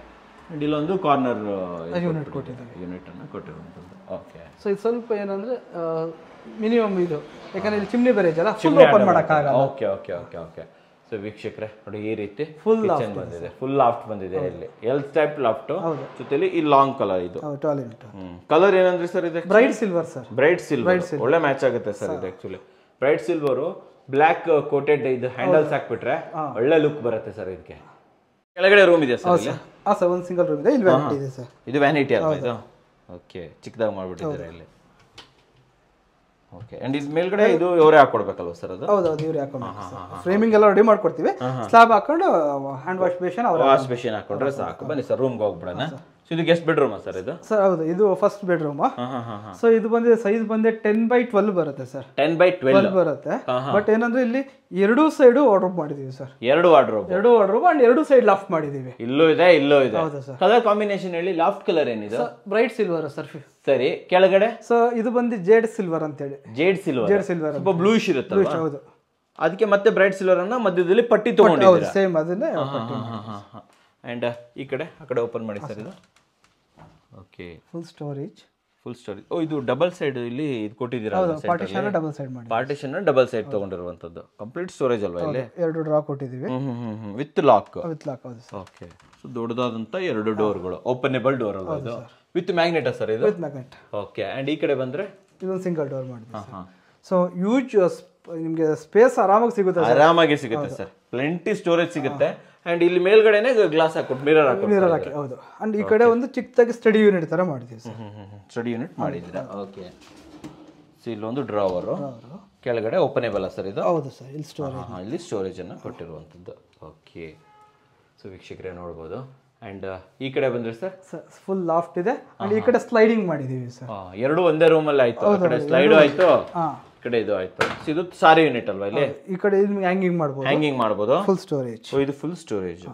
ಅಂಡ್ ಇಲ್ಲೊಂದು ಕಾರ್ನರ್ ಯೂನಿಟ್ ಕೊಟ್ಟಿದ್ದಾರೆ ಯೂನಿಟ್ ಅನ್ನು ಕೊಟ್ಟಿರುವಂಥದ್ದು ಓಕೆ ಸೊ ಇದು ಸ್ವಲ್ಪ ಏನಂದ್ರೆ ಮಿನಿಮಮ್ ಇದು ಯಾಕಂದ್ರೆ ಇಲ್ಲಿ ಚಿಮ್ನಿ ಬೇರೆ ಅಲ್ಲ ಫುಲ್ ಓಪನ್ ಮಾಡೋಕ್ಕಾಗಲ್ಲ okay okay okay okay so ನೋಡಿ ಈ ರೀತಿ ಫುಲ್ ಕಿಚನ್ ಬಂದಿದೆ ಫುಲ್ ಲಾಫ್ಟ್ ಬಂದಿದೆ ಇಲ್ಲಿ ಎಲ್ ಟೈಪ್ ಲಾಫ್ಟ್ ಜೊತೆಲಿ ಈ ಲಾಂಗ್ ಕಲರ್ ಇದು ಕಲರ್ ಏನಂದ್ರೆ ಸರ್ ಇದೆ bright silver sir bright silver ಒಳ್ಳೆ ಮ್ಯಾಚ್ ಆಗುತ್ತೆ ಸರ್ ಇದು actually bright silver black coated ಇದು ಹ್ಯಾಂಡಲ್ಸ್ ಹಾಕ್ಬಿಟ್ರೆ ಒಳ್ಳೆ ಲುಕ್ ಬರುತ್ತೆ ಸರ್ ಇದಕ್ಕೆ ಕೆಳಗಡೆ ರೂಮ್ ಇದೆ ಸರ್ ಸರ್ ಒಂದು ಸಿಂಗಲ್ ರೂಮ್ ಇದೆ ಇಲ್ಲಿ ವ್ಯಾನಿಟಿ ಸರ್ ಇದು ವ್ಯಾನಿಟಿ ಅಲ್ವಾ ಇದು ಓಕೆ ಚಿಕ್ಕದಾಗಿ ಮಾಡ್ಬಿಟ್ಟಿದ್ದಾರೆ ಇಲ್ಲಿ ಓಕೆ ಅಂಡ್ ಇಸ್ ಮೇಲ್ಗಡೆ ಇದು ಇವರೇ ಹಾಕೊಡ್ಬೇಕಲ್ವ ಸರ್ ಅದು ಹೌದು ಇವರೇ ಹಾಕೊಂಡು ಫ್ರೇಮಿಂಗ್ ಎಲ್ಲ ರೆಡಿ ಮಾಡ್ಕೊಡ್ತೀವಿ ಸ್ಲಾಬ್ ಹಾಕೊಂಡು hand wash basin wash basin ಹಾಕೊಂಡ್ರೆ ಸಾಕು ಬನ್ನಿ ಸರ್ ರೂಮ್ಗೆ ಹೋಗ್ಬಿಡೋಣ ಇದು ಗೆಸ್ಟ್ ಬೆಡ್ರೂಮ್ ಸರ್ ಇದು ಸರ್ ಹೌದು ಇದು ಫಸ್ಟ್ ಬೆಡ್ರೂಮ್ ಸೊ ಇದು ಬಂದ್ರೆ ಸೈಜ್ ಬಂದೆ ಟೆನ್ ಬೈ ಟ್ವೆಲ್ ಬರುತ್ತೆ ಸರ್ ಟೆನ್ ಬೈ ಟ್ವೆಲ್ ಬರುತ್ತೆ ಬಟ್ ಏನಂದ್ರೆ ಇಲ್ಲಿ ಎರಡು ಸೈಡು ಆರ್ಡರ್ ಮಾಡಿದೀವಿ ಸರ್ ಎರಡು ವಾರ್ಡ್ರೋಬ್ ಎರಡು ವಾರ್ಡ್ರೋಬ್ ಅಂಡ್ ಎರಡು ಸೈಡ್ ಲಾಫ್ಟ್ ಮಾಡಿದೀವಿ ಇಲ್ಲೂ ಇದೆ ಇಲ್ಲೂ ಇದೆ ಹೌದು ಸರ್ ಕಲರ್ ಕಾಂಬಿನೇಷನ್ ಹೇಳಿ ಲಾಫ್ಟ್ ಕಲರ್ ಏನಿದೆ ಬ್ರೈಟ್ ಸಿಲ್ವರ್ ಸರ್ ಸರಿ ಕೆಳಗಡೆ ಸೊ ಇದು ಬಂದು ಜೇಡ್ ಸಿಲ್ವರ್ ಅಂತ ಹೇಳಿ ಜೇಡ್ ಸಿಲ್ವರ್ ಜೇಡ್ ಸಿಲ್ವರ್ ಸ್ವಲ್ಪ ಬ್ಲೂಶ್ ಇರುತ್ತೆ ಹೌದು ಅದಕ್ಕೆ ಮತ್ತೆ ಬ್ರೈಟ್ ಸಿಲ್ವರ್ ಅನ್ನ ಮಧ್ಯದಲ್ಲಿ ಪಟ್ಟಿ ತಗೊಂಡಿದ್ದೀರಾ ಸೇಮ್ ಅದನ್ನೇ ಅಂಡ್ ಈ ಕಡೆ ಆ ಕಡೆ ಓಪನ್ ಮಾಡಿ ಸರ್ ಇದು okay full storage full storage ಓ ಇದು ಡಬಲ್ ಸೈಡ್ ಇಲ್ಲಿ ಇದು ಕೊಟ್ಟಿದ್ದೀರಾ ಪಾರ್ಟಿಷನ್ ಡಬಲ್ ಸೈಡ್ ಮಾಡಿ ಪಾರ್ಟಿಷನ್ ಡಬಲ್ ಸೈಡ್ ತಗೊಂಡಿರುವಂತದ್ದು ಕಂಪ್ಲೀಟ್ ಸ್ಟೋರೇಜ್ ಅಲ್ವಾ ಇಲ್ಲಿ ಎರಡು ಡ್ರಾ ಕೊಟ್ಟಿದ್ದೀವಿ ವಿತ್ ಲಾಕ್ ವಿತ್ ಲಾಕ್ ಹೌದು ಓಕೆ ಸೊ ದೊಡ್ಡದಾದಂತ ಎರಡು ಡೋರ್ಗಳು ಓಪನೇಬಲ್ ಡೋರ್ ಅಲ್ವಾ ಇದು ವಿತ್ ಮ್ಯಾಗ್ನೆಟ್ ಸರ್ ಇದು ವಿತ್ ಮ್ಯಾಗ್ನೆಟ್ ಓಕೆ ಅಂಡ್ ಈ ಕಡೆ ಬಂದ್ರೆ ಇದೊಂದು ಸಿಂಗಲ್ ಡೋರ್ ಮಾಡಿದ್ವಿ ಸೊ ಯುಜ್ ನಿಮಗೆ ಸ್ಪೇಸ್ ಆರಾಮಾಗಿ ಸಿಗುತ್ತೆ ಆರಾಮಾಗಿ ಸಿಗುತ್ತೆ ಸರ್ ಪ್ಲೆಂಟಿ ಸ್ಟೋರೇಜ್ ಸಿಗುತ್ತೆ ಅಂಡ್ ಇಲ್ಲಿ ಮೇಲ್ಗಡೆನೆ ಗ್ಲಾಸ್ ಹಾಕೊಟ್ಟು ಮಿರರ್ ಹಾಕೊಂಡು ಮಿರರ್ ಹಾಕಿ ಹೌದು ಅಂಡ್ ಈ ಕಡೆ ಒಂದು ಚಿಕ್ಕದಾಗಿ ಸ್ಟಡಿ ಯೂನಿಟ್ ತರ ಮಾಡಿದ್ದೀವಿ ಸರ್ ಸ್ಟಡಿ ಯೂನಿಟ್ ಮಾಡಿದ್ದೀರಾ ಓಕೆ ಸೊ ಇಲ್ಲೊಂದು ಡ್ರಾವರು ಕೆಳಗಡೆ ಓಪನೇಬಲ್ ಸರ್ ಇದು ಹೌದು ಸರ್ ಇಲ್ಲಿ ಸ್ಟೋರೇಜ್ ಇಲ್ಲಿ ಸ್ಟೋರೇಜನ್ನು ಕೊಟ್ಟಿರುವಂಥದ್ದು ಓಕೆ ಸೊ ವೀಕ್ಷಕರೇ ನೋಡ್ಬೋದು ಅಂಡ್ ಈ ಕಡೆ ಬಂದ್ರೆ ಸರ್ ಫುಲ್ ಲಾಫ್ಟ್ ಇದೆ ಅಂಡ್ ಈ ಕಡೆ ಸ್ಲೈಡಿಂಗ್ ಮಾಡಿದೀವಿ ಸರ್ ಎರಡು ಒಂದೇ ರೂಮಲ್ಲಿ ಆಯ್ತು ಸ್ಲೈಡ್ ಆಯ್ತು ಕಡೆ ಇದು ಆಯ್ತು ಇದು ಸಾರಿ ಯೂನಿಟ್ ಅಲ್ವಾ ಇಲ್ಲಿ ಈ ಕಡೆ ಇದು ಹ್ಯಾಂಗಿಂಗ್ ಮಾಡ್ಬೋದು ಹ್ಯಾಂಗಿಂಗ್ ಮಾಡ್ಬೋದು ಫುಲ್ ಸ್ಟೋರೇಜ್ ಇದು full storage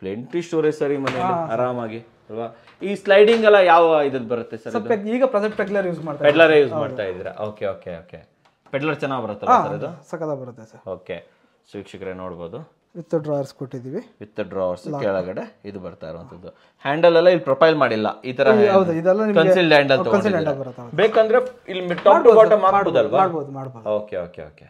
plenty storage sir ಈ ಮನೆಯಲ್ಲಿ ಆರಾಮಾಗಿ ಅಲ್ವಾ ಈ ಸ್ಲೈಡಿಂಗ್ ಎಲ್ಲ ಯಾವ ಇದ್ ಬರುತ್ತೆ ಸರ್ ಈಗ ಪ್ರೆಸೆಂಟ್ ಪೆಡ್ಲರ್ ಯೂಸ್ ಮಾಡ್ತಾರೆ ಪೆಡ್ಲರ್ ಯೂಸ್ ಮಾಡ್ತಾ ಇದ್ದೀರಾ ಓಕೆ ಓಕೆ ಓಕೆ ಪೆಡ್ಲರ್ ಚೆನ್ನಾಗಿ ಬರುತ್ತಲ್ಲ ಸರ್ ಇದು ಸಕದ ಬರುತ್ತೆ ಸರ್ ಓಕೆ ಸೊ ನೋಡ್ಬೋದು ವಿತ್ ಡ್ರಾವರ್ಸ್ ಕೊಟ್ಟಿದ್ದೀವಿ ವಿತ್ ಡ್ರಾವರ್ಸ್ ಕೆಳಗಡೆ ಇದು ಬರ್ತಾ ಇರುವಂತದ್ದು ಹ್ಯಾಂಡಲ್ ಎಲ್ಲ ಇಲ್ಲಿ ಪ್ರೊಫೈಲ್ ಮಾಡಿಲ್ಲ ಈ ತರ ಹೌದು ಇದೆಲ್ಲ ಕನ್ಸಿಲ್ಡ್ ಹ್ಯಾಂಡಲ್ ಕನ್ಸಿಲ್ಡ್ ಹ್ಯಾಂಡಲ್ ಬರುತ್ತೆ ಬೇಕಂದ್ರೆ ಇಲ್ಲಿ ಟಾಪ್ ಟು ಬಾಟಮ್ ಮಾಡಬಹುದು ಅಲ್ವಾ ಮಾಡಬಹುದು ಮಾಡಬಹುದು okay okay okay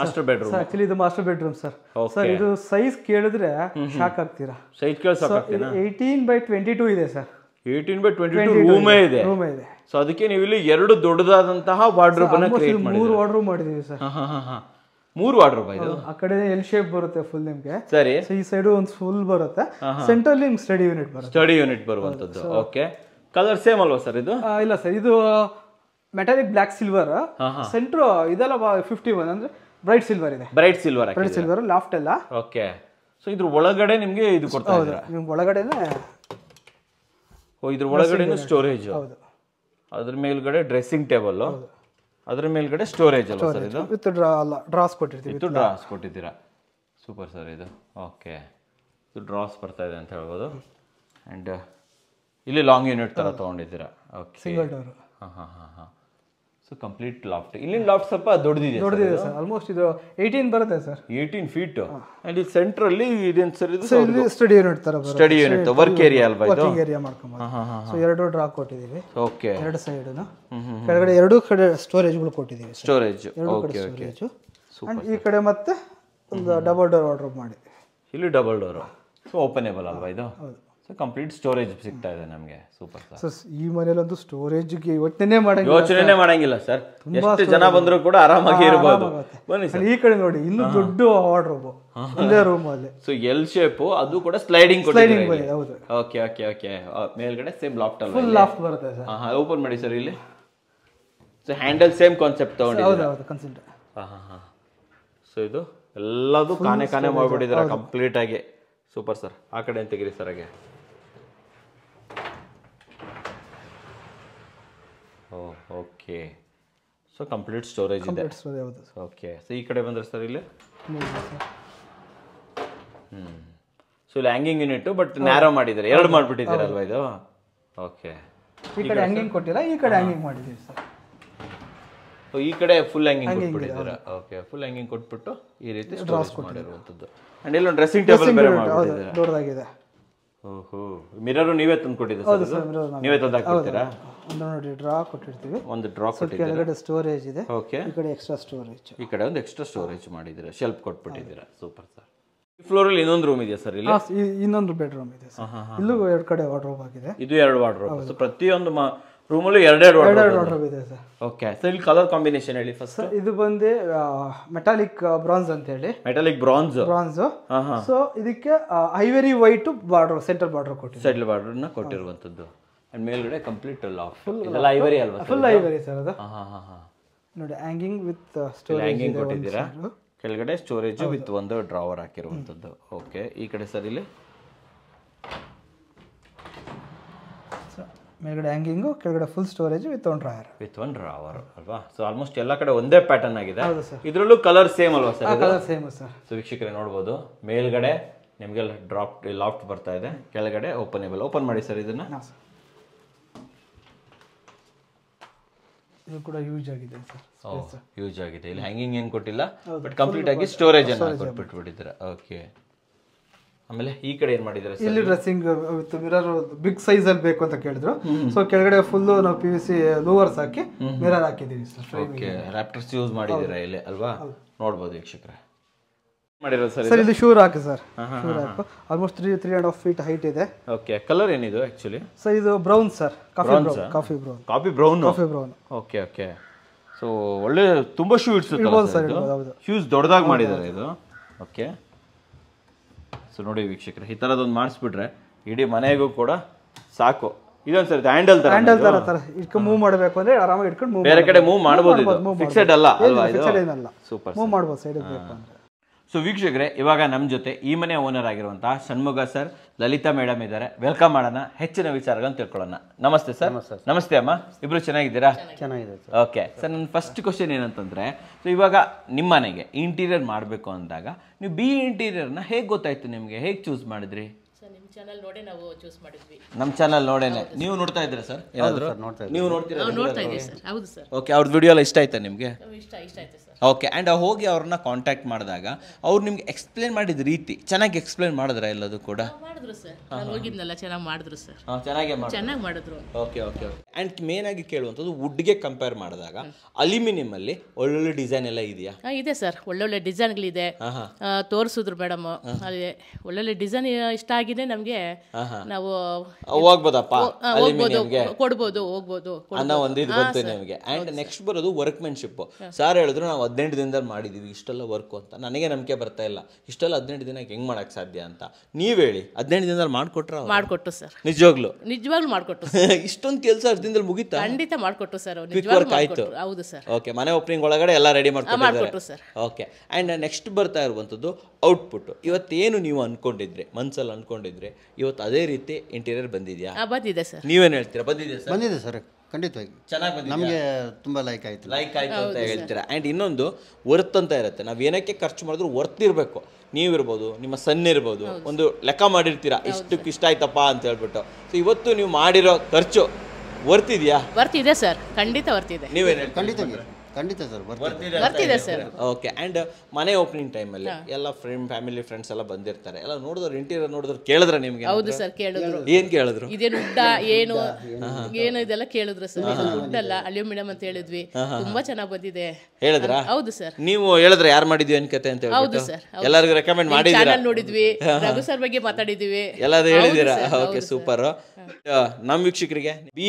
master bedroom sir actually ಇದು ಮಾಸ್ಟರ್ ರೂಮ್ ಸರ್ ಸರ್ ಇದು ಸೈಜ್ ಕೇಳಿದ್ರೆ ಶಾಕ್ ಆಗ್ತೀರಾ ಸೈಜ್ ಕೇಳಿ ಶಾಕ್ ಆಗ್ತೀನಾ 18 ಬೈ 22 ಇದೆ ಸರ್ 18 ಬೈ ಟ್ವೆಂಟಿ ಟು ರೂಮೇ ಇದೆ ಸೊ ಅದಕ್ಕೆ ನೀವು ಇಲ್ಲಿ ಎರಡು ದೊಡ್ಡದಾದಂತಹ ವಾರ್ಡ್ರೋಬ್ ಅನ್ನು ಕ್ರಿಯೇಟ್ ಮಾಡಿದ್ದೀವಿ ಮೂರು ವಾರ್ಡ್ರೋಬ್ ಮಾಡಿದ್ದೀವಿ ಸರ್ ಹಾ ಹಾ ಹಾ ಮೂರು ವಾರ್ಡ್ ರೂಮ್ ಆ ಕಡೆ ಎಲ್ ಶೇಪ್ ಬರುತ್ತೆ ಫುಲ್ ನಿಮ್ಗೆ ಸರಿ ಈ ಸೈಡ್ ಒಂದು ಫುಲ್ ಬರುತ್ತೆ ಸೆಂಟ್ರಲ್ಲಿ ನಿಮ್ಗೆ ಸ್ಟಡಿ ಯೂನಿಟ್ ಬರುತ್ತೆ ಸ್ಟಡಿ ಯೂನಿಟ್ ಬರುವಂತದ್ದು ಓಕೆ ಕಲರ್ ಸೇಮ್ ಅಲ್ವಾ ಸರ್ ಇದು ಇಲ್ಲ ಸರ್ ಇದು ಮೆಟಾಲಿಕ್ ಬ್ಲ್ಯಾಕ್ ಸಿಲ್ವರ್ ಸೆಂಟ್ರ್ ಇದೆಲ್ಲ ಫಿಫ್ಟಿ ಒನ್ ಅಂದ್ರೆ ಬ್ರೈಟ್ ಸಿಲ್ವರ್ ಇದೆ bright silver bright silver loft ಎಲ್ಲ ಓಕೆ ಸೊ ಇದ್ರ ಒಳಗಡೆ ನಿಮ್ಗೆ ಇದು ಕೊಡ್ತಾ ಇದ್ದಾರೆ ನಿಮ್ಗೆ ಒಳಗಡೆನೆ ಓ ಇದ್ರ ಒಳಗಡೆ ಸ್ಟೋರೇಜ್ ಹೌದು ಅದ್ರ ಮೇಲ್ಗಡೆ ಡ್ರೆಸ್ಸಿಂಗ್ ಟೇಬಲ್ ಅದರ ಮೇಲ್ಗಡೆ ಸ್ಟೋರೇಜ್ ಅಲ್ಲ ಸರ್ ಇದು ವಿತ್ ಡ್ರಾ ಅಲ್ಲ ಡ್ರಾಸ್ ಕೊಟ್ಟಿರ್ತೀವಿ ಡ್ರಾಸ್ ಕೊಟ್ಟಿದ್ದೀರಾ ಸೂಪರ್ ಸರ್ ಇದು ಓಕೆ ಇದು ಡ್ರಾಸ್ ಬರ್ತಾ ಇದೆ ಅಂತ ಹೇಳ್ಬೋದು ಆ್ಯಂಡ್ ಇಲ್ಲಿ ಲಾಂಗ್ ಯೂನಿಟ್ ಥರ ತೊಗೊಂಡಿದ್ದೀರಾ ಓಕೆ ಸಿಂಗಲ್ ಡೋರ್ ಹಾಂ ಹಾಂ ಹಾಂ ಹಾಂ ಸೊ ಕಂಪ್ಲೀಟ್ ಲಾಫ್ಟ್ ಇಲ್ಲಿನ ಲಾಫ್ಟ್ ಸ್ವಲ್ಪ ದೊಡ್ಡದಿದೆ ದೊಡ್ಡದಿದೆ ಸರ್ ಆಲ್ಮೋಸ್ಟ್ ಇದು ಏಯ್ಟೀನ್ ಬರುತ್ತೆ ಸರ್ ಏಯ್ಟೀನ್ ಫೀಟ್ ಅಂಡ್ ಇದು ಸೆಂಟರ್ ಅಲ್ಲಿ ಇದೇನು ಸರ್ ಇದು ಇಲ್ಲಿ ಸ್ಟಡಿ ಯೂನಿಟ್ ತರ ಸ್ಟಡಿ ಯೂನಿಟ್ ವರ್ಕ್ ಏರಿಯಾ ಅಲ್ವಾ ಇದು ವರ್ಕಿಂಗ್ ಏರಿಯಾ ಮಾಡ್ಕೊಂಬೋದು ಸೊ ಎರಡು ಡ್ರಾ ಕೊಟ್ಟಿದ್ದೀವಿ ಓಕೆ ಎರಡು ಸೈಡ್ನ ಕೆಳಗಡೆ ಎರಡು ಕಡೆ ಸ್ಟೋರೇಜ್ಗಳು ಕೊಟ್ಟಿದ್ದೀವಿ ಸ್ಟೋರೇಜ್ ಓಕೆ ಓಕೆ ಅಂಡ್ ಈ ಕಡೆ ಮತ್ತೆ ಒಂದು ಡಬಲ್ ಡೋರ್ ಆರ್ಡರ್ ಮಾಡಿ ಇಲ್ಲಿ ಡಬಲ್ ಡೋರ್ ಸೊ ಓಪನೇಬಲ್ ಅಲ್ವಾ ಇದು ಹೌದು ಸೊ ಕಂಪ್ಲೀಟ್ ಸ್ಟೋರೇಜ್ ಸಿಗ್ತಾ ಇದೆ ನಮಗೆ ಸೂಪರ್ ಸರ್ ಈ ಮನೇಲಿ ಒಂದು ಸ್ಟೋರೇಜ್ಗೆ ಯೋಚನೆ ಮಾಡಂಗಿಲ್ಲ ಯೋಚನೆ ಮಾಡಂಗಿಲ್ಲ ಸರ್ ಎಷ್ಟು ಜನ ಬಂದರೂ ಕೂಡ ಆರಾಮಾಗಿ ಇರಬಹುದು ಬನ್ನಿ ಸರ್ ಈ ಕಡೆ ನೋಡಿ ಇನ್ನು ದೊಡ್ಡ ವಾರ್ಡ್ರೋಬ್ ಒಂದೇ ರೂಮ್ ಅಲ್ಲಿ ಸೊ ಎಲ್ ಶೇಪ್ ಅದು ಕೂಡ ಸ್ಲೈಡಿಂಗ್ ಸ್ಲೈಡಿಂಗ್ ಹೌದು ಓಕೆ ಓಕೆ ಓಕೆ ಮೇಲ್ಗಡೆ ಸೇಮ್ ಲಾಫ್ಟ್ ಅಲ್ಲಿ ಫುಲ್ ಲಾಕ್ ಬರುತ್ತೆ ಸರ್ ಹಾಂ ಓಪನ್ ಮಾಡಿ ಸರ್ ಇಲ್ಲಿ ಸೊ ಹ್ಯಾಂಡಲ್ ಸೇಮ್ ಕಾನ್ಸೆಪ್ಟ್ ತಗೊಂಡಿದ್ದೀರಾ ಹೌದು ಹೌದು ಕಾನ್ಸೆಪ್ಟ್ ಹಾ ಹಾ ಸೊ ಇದು ಎಲ್ಲದೂ ಕಾನೆ ಕಾನೆ ಮಾಡಿಬಿಟ್ಟಿದ್ದೀರಾ ಕಂಪ್ಲೀಟ್ ಆಗಿ ಸೂಪರ್ ಸರ್ ಆ ಕಡೆ ತೆಗಿರಿ ಸರ್ ಹಾಗೆ ಓಕೆ ಸೊ ಕಂಪ್ಲೀಟ್ ಸ್ಟೋರೇಜ್ ಇದೆ ಓಕೆ ಸೊ ಈ ಕಡೆ ಬಂದ್ರೆ ಸರ್ ಇಲ್ಲಿ ಹ್ಞೂ ಸೊ ಇಲ್ಲಿ ಹ್ಯಾಂಗಿಂಗ್ ಯೂನಿಟ್ ಬಟ್ ನ್ಯಾರೋ ಮಾಡಿದ್ದಾರೆ ಎರಡು ಮಾಡಿಬಿಟ್ಟಿದ್ದೀರಲ್ವಾ ಇದು ಓಕೆ ಈ ಕಡೆ ಹ್ಯಾಂಗಿಂಗ್ ಕೊಟ್ಟಿಲ್ಲ ಈ ಕಡೆ ಹ್ಯಾಂಗಿಂಗ್ ಮಾಡಿದ್ದೀವಿ ಸರ್ ಸೊ ಈ ಕಡೆ ಫುಲ್ ಹ್ಯಾಂಗಿಂಗ್ ಕೊಟ್ಬಿಟ್ಟಿದ್ದೀರಾ ಓಕೆ ಫುಲ್ ಹ್ಯಾಂಗಿಂಗ್ ಕೊಟ್ಬಿಟ್ಟು ಈ ರೀತಿ ಸ್ಟ್ರಾಸ್ ಕೊಟ್ಟಿರುವಂಥದ್ದು ಆ್ಯಂಡ್ ಇಲ್ಲೊಂದು ಡ್ರೆಸ್ಸಿಂಗ್ ಟೇಬಲ್ ಬೇರೆ ಮಾಡಿಬಿಟ್ಟಿದ್ದೀರಾ ದೊಡ್ಡದಾಗಿದೆ ಓಹೋ ಮಿರರು ನೀವೇ ತಂದು ಕೊಟ್ಟಿದ್ದೀರಾ ನೀವೇ ತಂದು ಹಾಕಿರ್ತೀರಾ ಒಂದು ನೋಡಿ ಡ್ರಾ ಕೊಟ್ಟಿರ್ತೀವಿ ಒಂದು ಡ್ರಾ ಕೆಳಗಡೆ ಸ್ಟೋರೇಜ್ ಇದೆ ಓಕೆ ಈ ಕಡೆ ಎಕ್ಸ್ಟ್ರಾ ಸ್ಟೋರೇಜ್ ಈ ಕಡೆ ಒಂದು ಎಕ್ಸ್ಟ್ರಾ ಸ್ಟೋರೇಜ್ ಮಾಡಿದ್ದೀರಾ ಶೆಲ್ಫ್ ಕೊಟ್ಬಿಟ್ಟಿದ್ದೀರಾ ಸೂಪರ್ ಸರ್ ಈ ಫ್ಲೋರ್ ಅಲ್ಲಿ ಇನ್ನೊಂದು ರೂಮ್ ಇದೆಯಾ ಸರ್ ಇಲ್ಲಿ ಇನ್ನೊಂದು ಬೆಡ್ರೂಮ್ ಇದೆ ಸರ್ ಇಲ್ಲೂ ಎರಡು ಕಡೆ ವಾರ್ಡ್ರೋಬ್ ಆಗಿದೆ ಇದು ಎರಡು ವಾರ್ಡ್ರೋಬ್ ಪ್ರತಿಯೊಂದು ರೂಮಲ್ಲೂ ಎರಡೆರಡು ಎರಡೆರಡು ವಾರ್ಡ್ರೋಬ್ ಇದೆ ಸರ್ ಓಕೆ ಸರ್ ಇಲ್ಲಿ ಕಲರ್ ಕಾಂಬಿನೇಷನ್ ಹೇಳಿ ಫಸ್ಟ್ ಸರ್ ಇದು ಬಂದು ಮೆಟಾಲಿಕ್ ಬ್ರಾನ್ಸ್ ಅಂತ ಹೇಳಿ ಮೆಟಾಲಿಕ್ ಬ್ರಾನ್ಸ್ ಬ್ರಾನ್ಸ್ ಸೊ ಇದಕ್ಕೆ ivory white border central border ಕೊಟ್ಟಿದೆ ಸೆಂಟ್ರಲ್ ಬಾರ್ಡರ್ನ ಕೊಟ್ಟಿರುವಂಥದ್ದು ಅಂಡ್ ಮೇಲ್ಗಡೆ ಕಂಪ್ಲೀಟ್ ಲಾಕ್ ಫುಲ್ ಐವರಿ ಅಲ್ವಾ ಫುಲ್ ಐವರಿ ಸರ್ ಅದು ಹಾ ಹಾ ಹಾ ನೋಡಿ ಹ್ಯಾಂಗಿಂಗ್ ವಿತ್ ಸ್ಟೋರೇಜ್ ಹ್ಯಾಂಗಿಂಗ್ ಕೊಟ್ಟಿದ್ದೀರಾ ಕೆಳಗಡೆ ಸ್ಟೋರೇಜ್ ವಿತ್ ಒಂದು ಡ್ರಾವರ್ ಹಾಕಿರುವಂಥದ್ದು ಓಕೆ ಈ ಕಡೆ ಸರ್ ಇಲ್ಲಿ ಮೇಲ್ಗಡೆ ಹ್ಯಾಂಗಿಂಗು ಕೆಳಗಡೆ full storage with one drawer with one drawer ಅಲ್ವಾ ಸೊ ಆಲ್ಮೋಸ್ಟ್ ಎಲ್ಲ ಕಡೆ ಒಂದೇ ಪ್ಯಾಟರ್ನ್ ಆಗಿದೆ ಇದರಲ್ಲೂ ಕಲರ್ ಸೇಮ್ ಅಲ್ವಾ sir colour same sir so ವೀಕ್ಷಕರೇ ನೋಡ್ಬೋದು ಮೇಲ್ಗಡೆ ನಿಮಗೆಲ್ಲ ಡ್ರಾಪ್ ಲಾಫ್ಟ್ ಬರ್ತಾ ಇದೆ ಕೆಳಗಡೆ ಓಪನೇಬಲ್ ಓಪನ್ ಮಾಡಿ ಸರ್ ಇದನ್ನ ಇದು ಕೂಡ ಯೂಸ್ ಆಗಿದೆ ಸರ್ ಯೂಸ್ ಆಗಿದೆ ಇಲ್ಲಿ ಹ್ಯಾಂಗಿಂಗ್ ಏನು ಕೊಟ್ಟಿಲ್ಲ ಬಟ್ ಕಂಪ್ಲೀಟ್ ಆಗಿ ಸ್ಟೋರೇಜ್ ಅನ್ನ ಕೊಟ್ಬಿಟ್ಬಿಟ್ಟಿದ್ದೀರಾ ಓಕೆ ಆಮೇಲೆ ಈ ಕಡೆ ಏನ್ ಮಾಡಿದ್ರೆ ಇಲ್ಲಿ dressing with mirror big size ಅಲ್ಲಿ ಬೇಕು ಅಂತ ಕೇಳಿದ್ರು ಸೊ ಕೆಳಗಡೆ ಫುಲ್ ನಾವು ಪಿ ಯು ಸಿ ಲೋವರ್ಸ್ ಹಾಕಿ ಮಿರರ್ ಹಾಕಿದೀವಿ ಸರ್ ಓಕೆ ರ್ಯಾಪ್ಟರ್ಸ್ ಯೂಸ್ ಮಾಡಿದ್ದೀರಾ ಇಲ್ಲಿ ಅಲ್ವಾ ನೋಡ್ಬೋದು ವೀಕ್ಷಕರೇ ಸರ್ ಇದು ಶೂರ್ ಹಾಕಿ ಸರ್ ಶೂರ್ ಹಾಕು almost three three and half feet height ಇದೆ ಓಕೆ ಕಲರ್ ಏನಿದು ಆಕ್ಚುಲಿ ಸರ್ ಇದು brown sir coffee brown coffee brown coffee brown coffee brown okay okay so ಒಳ್ಳೆ ತುಂಬಾ ಶೂ ಇಡ್ಸುತ್ತೆ ಸರ್ ಶೂಸ್ ದೊಡ್ಡದಾಗಿ ಮಾಡಿದ್ದಾರೆ ಇದು ಓಕೆ ಸೊ ನೋಡಿ ವೀಕ್ಷಕರೇ ಈ ಥರದೊಂದು ಮಾಡಿಸ್ಬಿಟ್ರೆ ಇಡೀ ಮನೆಗೂ ಕೂಡ ಸಾಕು ಇದೊಂದ್ ಸರ್ ಹ್ಯಾಂಡಲ್ ತರ ಹ್ಯಾಂಡಲ್ ತರ ತರ ಇಟ್ಕೊಂಡು ಮೂವ್ ಮಾಡಬೇಕು ಅಂದ್ರೆ ಆರಾಮಾಗಿ ಇಟ್ಕೊಂಡು ಮೂವ್ ಬೇರೆ ಕಡೆ ಮೂವ್ ಮಾಡಬಹುದು ಇದು ಫಿಕ್ಸೆಡ್ ಅಲ್ಲ ಅಲ್ವಾ ಇದು ಸೂಪರ್ ಮೂವ್ ಮಾಡಬಹುದು ಸೈಡ್ ಬೇಕು ಅಂದ್ರೆ ಸೊ ವೀಕ್ಷಕರೇ ಇವಾಗ ನಮ್ಮ ಜೊತೆ ಈ ಮನೆ ಓನರ್ ಆಗಿರುವಂತಹ ಷಣ್ಮುಗ ಸರ್ ಲಲಿತಾ ಮೇಡಮ್ ಇದ್ದಾರೆ ವೆಲ್ಕಮ್ ಮಾಡೋಣ ಹೆಚ್ಚಿನ ವಿಚಾರಗಳನ್ನು ತಿಳ್ಕೊಳ್ಳೋಣ ನಮಸ್ತೆ ಸರ್ ನಮಸ್ತೆ ಅಮ್ಮ ಇಬ್ರು ಚೆನ್ನಾಗಿದ್ದೀರಾ ಚೆನ್ನಾಗಿದೆ ಓಕೆ ಸರ್ ನನ್ನ ಫಸ್ಟ್ ಕ್ವಶನ್ ಏನಂತಂದ್ರೆ ಸೊ ಇವಾಗ ನಿಮ್ಮ ಮನೆಗೆ ಇಂಟೀರಿಯರ್ ಮಾಡಬೇಕು ಅಂದಾಗ ನೀವು ಬಿ ಇಂಟೀರಿಯರ್ನ ಹೇಗೆ ಗೊತ್ತಾಯ್ತು ನಿಮಗೆ ಹೇಗೆ ಚೂಸ್ ಮಾಡಿದ್ರಿ ನಮ್ಮ ಚಾನಲ್ ನೋಡೇನೆ ನೀವು ನೋಡ್ತಾ ಇದ್ದೀರಾ ಸರ್ ನೀವು ನೋಡ್ತೀರಾ ಓಕೆ ಅವ್ರ ವಿಡಿಯೋ ಎಲ್ಲ ಇಷ್ಟ ಆಯ್ತಾ ನಿಮಗೆ ಇಷ್ಟ ಇಷ್ಟ ಓಕೆ ಆ್ಯಂಡ್ ಹೋಗಿ ಅವ್ರನ್ನ ಕಾಂಟ್ಯಾಕ್ಟ್ ಮಾಡಿದಾಗ ಅವ್ರು ನಿಮ್ಗೆ ಎಕ್ಸ್ಪ್ಲೇನ್ ಮಾಡಿದ ರೀತಿ ಚೆನ್ನಾಗಿ ಎಕ್ಸ್ಪ್ಲೇನ್ ಮಾಡಿದ್ರ ಎಲ್ಲದೂ ಕೂಡ ಮಾಡಿದ್ರು ಸರ್ ನಾನು ಹೋಗಿದ್ನಲ್ಲ ಚೆನ್ನಾಗಿ ಮಾಡಿದ್ರು ಸರ್ ಚೆನ್ನಾಗಿ ಚೆನ್ನಾಗಿ ಮಾಡಿದ್ರು okay okay okay and main ಆಗಿ ಕೇಳುವಂಥದ್ದು ವುಡ್ಗೆ ಕಂಪೇರ್ ಮಾಡಿದಾಗ ಅಲ್ಯೂಮಿನಿಯಂ ಅಲ್ಲಿ ಒಳ್ಳೊಳ್ಳೆ ಡಿಸೈನ್ ಎಲ್ಲ ಇದೆಯಾ ಇದೆ ಸರ್ ಒಳ್ಳೊಳ್ಳೆ ಡಿಸೈನ್ಗಳಿದೆ ತೋರಿಸಿದ್ರು ಮೇಡಮ್ ಅಲ್ಲಿ ಒಳ್ಳೊಳ್ಳೆ ಡಿಸೈನ್ ಇಷ್ಟ ಆಗಿದೆ ನಮಗೆ ನಾವು ಹೋಗ್ಬೋದಪ್ಪ ಕೊಡ್ಬೋದು ಹೋಗ್ಬೋದು ಅನ್ನೋ ಒಂದು ಇದು ಬಂತು ನಿಮಗೆ ಆ್ಯಂಡ್ ನೆಕ್ಸ್ಟ್ ಬರೋದು ವರ್ಕ್ಮೆನ್ಶಿಪ್ ಸರ್ ಹೇಳಿದ್ರು ನಾವು ಹದಿನೆಂಟು ದಿನದಲ್ಲಿ ಮಾಡಿದ್ದೀವಿ ಇಷ್ಟೆಲ್ಲ ವರ್ಕು ಅಂತ ನನಗೆ ನಂಬಿಕೆ ಬರ್ತಾ ಇಲ್ಲ ಇಷ್ಟೆಲ್ಲ ಹದಿನೆಂಟು ದಿನಕ್ಕೆ ಹೆಂಗೆ ಮಾಡೋಕ್ಕೆ ಸಾಧ್ಯ ಅಂತ ನೀವು ಹೇಳಿ ಹದಿನೆಂಟು ದಿನದಲ್ಲಿ ಮಾಡಿಕೊಟ್ರ ಮಾಡಿಕೊಟ್ಟು ಸರ್ ನಿಜವಾಗ್ಲು ನಿಜವಾಗ್ಲೂ ಮಾಡಿಕೊಟ್ಟು ಇಷ್ಟೊಂದು ಕೆಲಸ ಅಷ್ಟು ದಿನದಲ್ಲಿ ಖಂಡಿತ ಮಾಡಿಕೊಟ್ಟು ಸರ್ ವರ್ಕ್ ಆಯಿತು ಹೌದು ಸರ್ ಓಕೆ ಮನೆ ಓಪನಿಂಗ್ ಒಳಗಡೆ ಎಲ್ಲ ರೆಡಿ ಮಾಡ್ಕೊಂಡು ಸರ್ ಓಕೆ ಆ್ಯಂಡ್ ನೆಕ್ಸ್ಟ್ ಬರ್ತಾ ಇರುವಂಥದ್ದು ಔಟ್ಪುಟ್ ಇವತ್ತೇನು ನೀವು ಅನ್ಕೊಂಡಿದ್ರೆ ಮನ್ಸಲ್ಲಿ ಅನ್ಕೊಂಡಿದ್ರೆ ಇವತ್ತು ಅದೇ ರೀತಿ ಇಂಟೀರಿಯರ್ ಬಂದಿದೆಯಾ ಬಂದಿದೆ ಸರ್ ನೀವೇನು ಹೇಳ್ತೀರಾ ಬಂದಿದೆ ಸರ್ ಬಂದಿದೆ ಸರ್ ಖಂಡಿತವಾಗಿ ಚೆನ್ನಾಗಿ ನಮಗೆ ತುಂಬ ಲೈಕ್ ಆಯ್ತು ಲೈಕ್ ಆಯಿತು ಅಂತ ಹೇಳ್ತೀರಾ ಆ್ಯಂಡ್ ಇನ್ನೊಂದು ವರ್ತ್ ಅಂತ ಇರುತ್ತೆ ನಾವು ಏನಕ್ಕೆ ಖರ್ಚು ಮಾಡಿದ್ರು ವರ್ತ್ ಇರಬೇಕು ನೀವಿರ್ಬೋದು ನಿಮ್ಮ ಸಣ್ಣ ಇರ್ಬೋದು ಒಂದು ಲೆಕ್ಕ ಮಾಡಿರ್ತೀರಾ ಇಷ್ಟಕ್ಕೆ ಇಷ್ಟ ಆಯ್ತಪ್ಪ ಅಂತ ಹೇಳ್ಬಿಟ್ಟು ಸೊ ಇವತ್ತು ನೀವು ಮಾಡಿರೋ ಖರ್ಚು ವರ್ತ್ ಇದೆ ಸರ್ ಖಂಡಿತ ನೀವು ನೀವೇನು ಖಂಡಿತ ಖಂಡಿತ ಸರ್ ಬರ್ತಿದೆ ಸರ್ ಓಕೆ ಅಂಡ್ uh, ಮನೆ ಓಪನಿಂಗ್ ಟೈಮಲ್ಲಿ ಎಲ್ಲ ಫ್ರೆಂಡ್ ಫ್ಯಾಮಿಲಿ ಫ್ರೆಂಡ್ಸ್ ಎಲ್ಲ ಬಂದಿರ್ತಾರೆ ಎಲ್ಲ ನೋಡಿದ್ರು ಇಂಟೀರಿಯರ್ ನೋಡಿದ್ರು ಕೇಳಿದ್ರೆ ನಿಮಗೆ ಹೌದು ಸರ್ ಕೇಳಿದ್ರು ಏನು ಕೇಳಿದ್ರು ಇದೇನು ಉದ್ದ ಏನು ಏನು ಇದೆಲ್ಲ ಕೇಳಿದ್ರು ಸರ್ ಉಡ್ಡಲ್ಲ ಅಲ್ಯೂಮಿನಿಯಂ ಅಂತ ಹೇಳಿದ್ವಿ ತುಂಬಾ ಚೆನ್ನಾಗಿ ಬಂದಿದೆ ಹೇಳಿದ್ರ ಹೌದು ಸರ್ ನೀವು ಹೇಳಿದ್ರೆ ಯಾರು ಮಾಡಿದ್ವಿ ಕತೆ ಅಂತ ಹೌದು ಸರ್ ಎಲ್ಲರಿಗೂ ರೆಕಮೆಂಡ್ ಮಾಡಿದ್ದೀರಾ ನೋಡಿದ್ವಿ ರಘು ಸರ್ ಬಗ್ಗೆ ಮಾತಾಡಿದ್ವಿ ಎಲ್ಲದು ಹೇಳಿದ್ದೀರಾ ಓಕೆ ಸೂಪರ್ ನಮ್ಮ ವೀಕ್ಷಕರಿಗೆ ಬಿ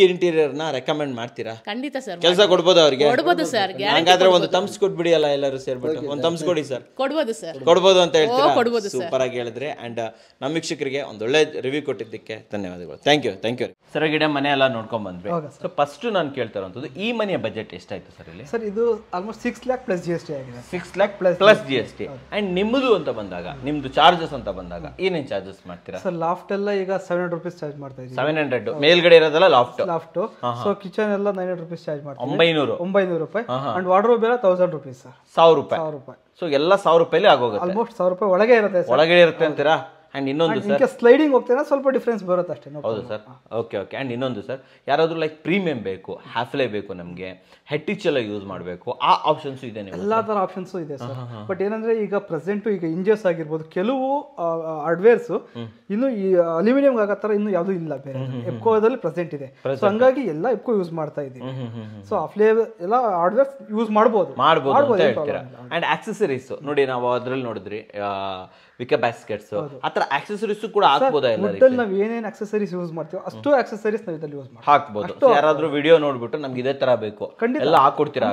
ನ ರೆಕಮೆಂಡ್ ಮಾಡ್ತೀರಾ ಖಂಡಿತ ಸರ್ ಕೆಲಸ ಕೊಡ್ಬೋದು ಅವರಿಗೆ ಕೊಡ್ಬೋದು ಸರ್ ಹಂಗಾದ್ರೆ ಒಂದು ತಮ್ಸ್ ಕೊಟ್ಬಿಡಿ ಅಲ್ಲ ಎಲ್ಲರೂ ಸೇರ್ಬಿಟ್ಟು ಒಂದು ತಮ್ಸ್ ಕೊಡಿ ಸರ್ ಕೊಡ್ಬೋದು ಸರ್ ಕೊಡ್ಬೋದು ಅಂತ ಹೇಳ್ತೀರಾ ಸೂಪರ್ ಆಗಿ ಹೇಳಿದ್ರೆ ಅಂಡ್ ನಮ್ಮ ವೀಕ್ಷಕರಿಗೆ ಒಳ್ಳೆ ರಿವ್ಯೂ ಕೊಟ್ಟಿದ್ದಕ್ಕೆ ಧನ್ಯವಾದಗಳು thank you thank you sir ಗಿಡ ಮನೆ ಎಲ್ಲ ನೋಡ್ಕೊಂಡ್ ಬಂದ್ವಿ ಸೊ ಫಸ್ಟ್ ನಾನು ಕೇಳ್ತಾ ಈ ಮನೆಯ ಬಜೆಟ್ ಎಷ್ಟಾಯ್ತು ಸರ್ ಇಲ್ಲಿ ಸರ್ ಇದು almost six lakh plus G S T ಆಗಿದೆ six lakh plus plus G S T and ನಿಮ್ಮದು ಅಂತ ಬಂದಾಗ ನಿಮ್ದು ಚಾರ್ಜಸ್ ಅಂತ ಬಂದಾಗ ಏನೇನ್ ಚಾರ್ಜಸ್ ಮಾಡ್ತೀರಾ ಸರ್ ಲಾಫ್ಟ್ ಎಲ್ಲ ಈಗ ಸೆವೆನ್ ಹಂಡ್ರೆಡ್ ರುಪೀಸ್ ಚಾರ್ಜ್ ಮಾಡ್ತಾ ಇದ್ದೀವಿ ಸೆವೆನ್ ಹಂಡ್ರೆಡ್ ಮೇಲ್ಗಡೆ ಇರೋದಲ್ಲ ಲಾಫ್ಟ್ ಲಾಫ್ಟ್ ಸೊ ಕಿಚನ್ ಎಲ್ಲ ನೈನ್ ಹಂಡ್ರೆಡ್ ರುಪೀಸ್ ಚಾರ್ಜ್ ಮಾಡ್ತೀವಿ ಒಂಬೈನೂರು ಒಂಬೈನೂರು ರೂಪಾಯಿ ಅಂಡ್ ವಾರ್ಡ್ರೋಬ್ ಎಲ್ಲ ತೌಸಂಡ್ ರುಪೀಸ್ ಸಾವಿರ ರೂಪಾಯಿ ಸಾವಿರ ರೂಪಾಯಿ ಸೊ ಎಲ್ಲ ಸಾವಿರ ರೂಪಾಯಿ ಆಗೋಗುತ್ತೆ ಆಲ್ಮೋಸ್ಟ್ ಸಾವಿರ ರೂಪಾಯಿ ಒಳಗೆ ಇರುತ್ತೆ ಒಳಗೆ ಇರುತ್ತೆ ಅಂತೀರಾ ಆ್ಯಂಡ್ ಇನ್ನೊಂದು ಸರ್ ಸ್ಲೈಡಿಂಗ್ ಹೋಗ್ತೀರಾ ಸ್ವಲ್ಪ ಡಿಫ್ರೆನ್ಸ್ ಬರುತ್ತೆ ಅಷ್ಟೇ ಹೌದು ಸರ್ ಓಕೆ ಓಕೆ ಆ್ಯಂಡ್ ಇನ್ನೊಂದು ಸರ್ ಯಾರಾದರೂ ಲೈಕ್ ಪ್ರೀಮಿಯಂ ಬೇಕು ಹ್ಯಾಫ್ಲೆ ಬೇಕು ನಮಗೆ ಹೆಟ್ಟಿಚ್ ಎಲ್ಲ ಯೂಸ್ ಮಾಡಬೇಕು ಆ ಆಪ್ಷನ್ಸು ಇದೆ ಎಲ್ಲ ಥರ ಆಪ್ಷನ್ಸು ಇದೆ ಸರ್ ಬಟ್ ಏನಂದರೆ ಈಗ ಪ್ರೆಸೆಂಟು ಈಗ ಇಂಜಸ್ ಆಗಿರ್ಬೋದು ಕೆಲವು ಹಾರ್ಡ್ವೇರ್ಸ್ ಇನ್ನು ಈ ಅಲ್ಯೂಮಿನಿಯಂ ಆಗೋ ಥರ ಇನ್ನೂ ಯಾವುದೂ ಇಲ್ಲ ಬೇರೆ ಎಪ್ಕೋದಲ್ಲಿ ಪ್ರೆಸೆಂಟ್ ಇದೆ ಸೊ ಹಂಗಾಗಿ ಎಲ್ಲ ಎಪ್ಕೋ ಯೂಸ್ ಮಾಡ್ತಾ ಇದ್ದೀವಿ ಸೊ ಆಫ್ಲೇ ಎಲ್ಲ ಹಾರ್ಡ್ವೇರ್ಸ್ ಯೂಸ್ ಮಾಡ್ಬೋದು ಮಾಡ್ಬೋದು ಅಂತ ಹೇಳ್ತೀರಾ ಆ್ಯಂಡ್ ಆಕ್ಸೆಸರೀಸು ನೋಡಿ ನಾವು ಅದರಲ್ಲಿ ನೋಡಿದ್ರಿ ವಿಕ ಬ್ಯಾಸ್ಕೆಟ್ಸ್ ಆತರ ಆಕ್ಸೆಸರೀಸ್ ಕೂಡ ಹಾಕ್ಬೋದಾ ಮೊದಲು ನಾವು ಏನೇನು ಆಕ್ಸೆಸರೀಸ್ ಯೂಸ್ ಮಾಡ್ತೀವಿ ಅಷ್ಟು ಆಕ್ಸೆಸರೀಸ್ ನಾವು ಇದರಲ್ಲಿ ಯೂಸ್ ಮಾಡಿ ಹಾಕ್ಬೋದು ಯಾರಾದರೂ ವಿಡಿಯೋ ನೋಡ್ಬಿಟ್ಟು ನಮ್ಗೆ ಇದೇ ತರ ಬೇಕು ಎಲ್ಲ ಹಾಕೊಡ್ತೀರಾ